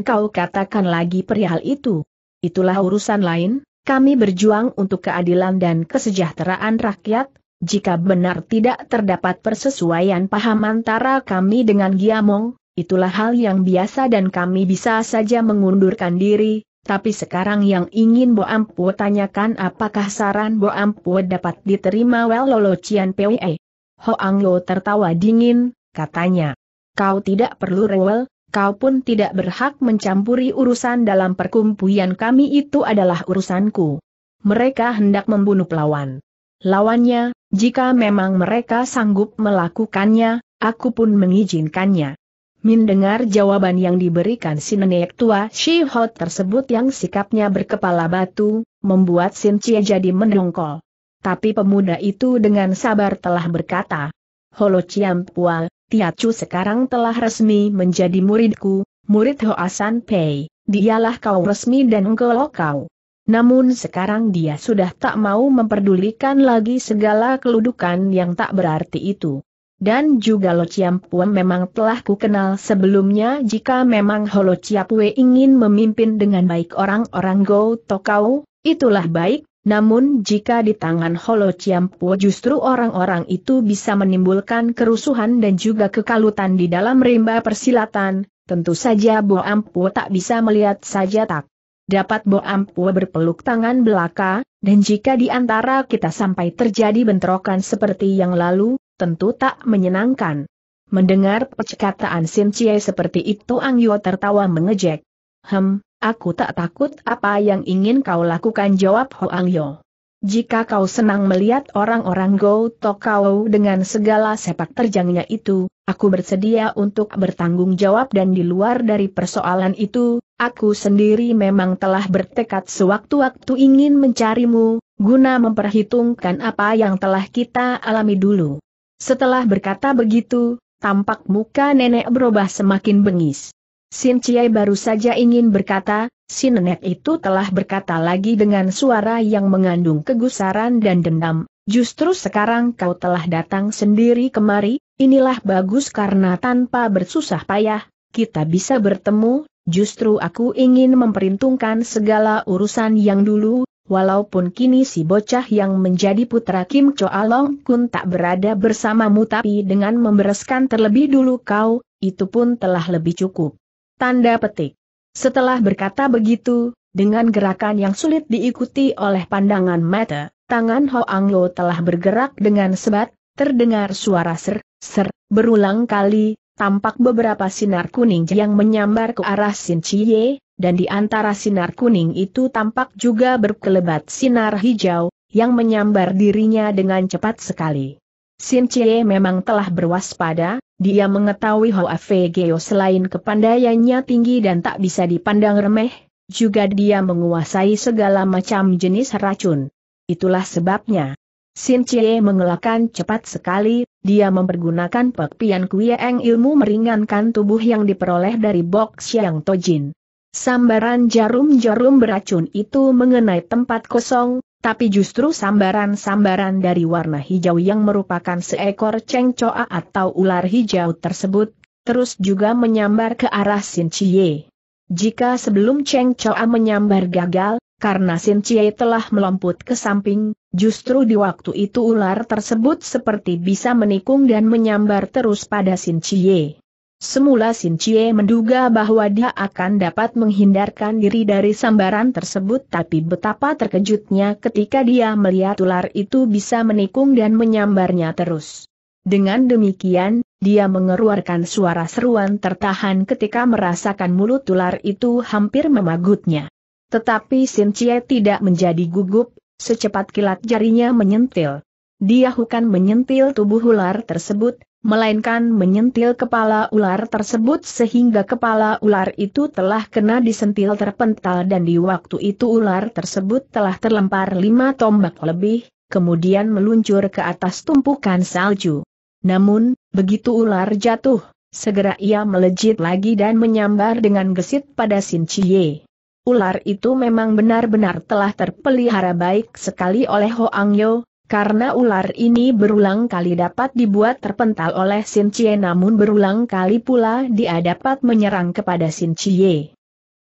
kau katakan lagi perihal itu? Itulah urusan lain, kami berjuang untuk keadilan dan kesejahteraan rakyat, jika benar tidak terdapat persesuaian paham antara kami dengan Giamong, itulah hal yang biasa dan kami bisa saja mengundurkan diri, tapi sekarang yang ingin Bo Ampu tanyakan apakah saran Bo Ampu dapat diterima lolo Cian Pwe. Ho Lo tertawa dingin, katanya. Kau tidak perlu rewel, kau pun tidak berhak mencampuri urusan dalam perkumpulan kami itu adalah urusanku. Mereka hendak membunuh pelawan. Lawannya, jika memang mereka sanggup melakukannya, aku pun mengizinkannya. Mendengar jawaban yang diberikan si nenek tua Shi Hot tersebut yang sikapnya berkepala batu, membuat Sin Cie jadi mendongkol. Tapi pemuda itu dengan sabar telah berkata, Holo Chiam Pua, Tiacu sekarang telah resmi menjadi muridku, murid Hoasan Pei, dialah kau resmi dan engkau kau. Namun sekarang dia sudah tak mau memperdulikan lagi segala keludukan yang tak berarti itu. Dan juga Lo Chiampue memang telah kukenal sebelumnya jika memang Holo Chiapwe ingin memimpin dengan baik orang-orang Go Tokau, itulah baik, namun jika di tangan Holo Chiampue justru orang-orang itu bisa menimbulkan kerusuhan dan juga kekalutan di dalam rimba persilatan, tentu saja Bo Ampu tak bisa melihat saja tak. Dapat Bo Ampu berpeluk tangan belaka, dan jika di antara kita sampai terjadi bentrokan seperti yang lalu, tentu tak menyenangkan. Mendengar percakapan Sim Chie seperti itu Ang Yo tertawa mengejek. Hem, aku tak takut apa yang ingin kau lakukan jawab Ho Ang Yo. Jika kau senang melihat orang-orang Go Tokau dengan segala sepak terjangnya itu, aku bersedia untuk bertanggung jawab dan di luar dari persoalan itu, aku sendiri memang telah bertekad sewaktu-waktu ingin mencarimu, guna memperhitungkan apa yang telah kita alami dulu. Setelah berkata begitu, tampak muka nenek berubah semakin bengis. Sin Ciai baru saja ingin berkata, si nenek itu telah berkata lagi dengan suara yang mengandung kegusaran dan dendam, justru sekarang kau telah datang sendiri kemari, inilah bagus karena tanpa bersusah payah, kita bisa bertemu, justru aku ingin memperhitungkan segala urusan yang dulu, Walaupun kini si bocah yang menjadi putra Kim Choa Long Kun tak berada bersamamu tapi dengan membereskan terlebih dulu kau, itu pun telah lebih cukup. Tanda petik. Setelah berkata begitu, dengan gerakan yang sulit diikuti oleh pandangan mata, tangan Hoang Lo telah bergerak dengan sebat, terdengar suara ser, ser, berulang kali, tampak beberapa sinar kuning yang menyambar ke arah Sin Chie, dan di antara sinar kuning itu tampak juga berkelebat sinar hijau, yang menyambar dirinya dengan cepat sekali. Sin Chie memang telah berwaspada, dia mengetahui Hoa Fe Geo selain kepandaiannya tinggi dan tak bisa dipandang remeh, juga dia menguasai segala macam jenis racun. Itulah sebabnya, Sin Chie mengelakkan cepat sekali, dia mempergunakan pian Kuieng ilmu meringankan tubuh yang diperoleh dari box Yang Tojin. Sambaran jarum-jarum beracun itu mengenai tempat kosong, tapi justru sambaran-sambaran dari warna hijau yang merupakan seekor cengcoa atau ular hijau tersebut, terus juga menyambar ke arah Sin Chie. Jika sebelum cengcoa menyambar gagal, karena Sin Chie telah melompat ke samping, justru di waktu itu ular tersebut seperti bisa menikung dan menyambar terus pada Sin Chie. Semula Sin Chie menduga bahwa dia akan dapat menghindarkan diri dari sambaran tersebut tapi betapa terkejutnya ketika dia melihat ular itu bisa menikung dan menyambarnya terus. Dengan demikian, dia mengeluarkan suara seruan tertahan ketika merasakan mulut ular itu hampir memagutnya. Tetapi Sin Chie tidak menjadi gugup, secepat kilat jarinya menyentil. Dia bukan menyentil tubuh ular tersebut, melainkan menyentil kepala ular tersebut sehingga kepala ular itu telah kena disentil terpental dan di waktu itu ular tersebut telah terlempar lima tombak lebih, kemudian meluncur ke atas tumpukan salju. Namun, begitu ular jatuh, segera ia melejit lagi dan menyambar dengan gesit pada Sin Chie. Ular itu memang benar-benar telah terpelihara baik sekali oleh Hoang Yo, karena ular ini berulang kali dapat dibuat terpental oleh Sin Chie namun berulang kali pula dia dapat menyerang kepada Sin Chie.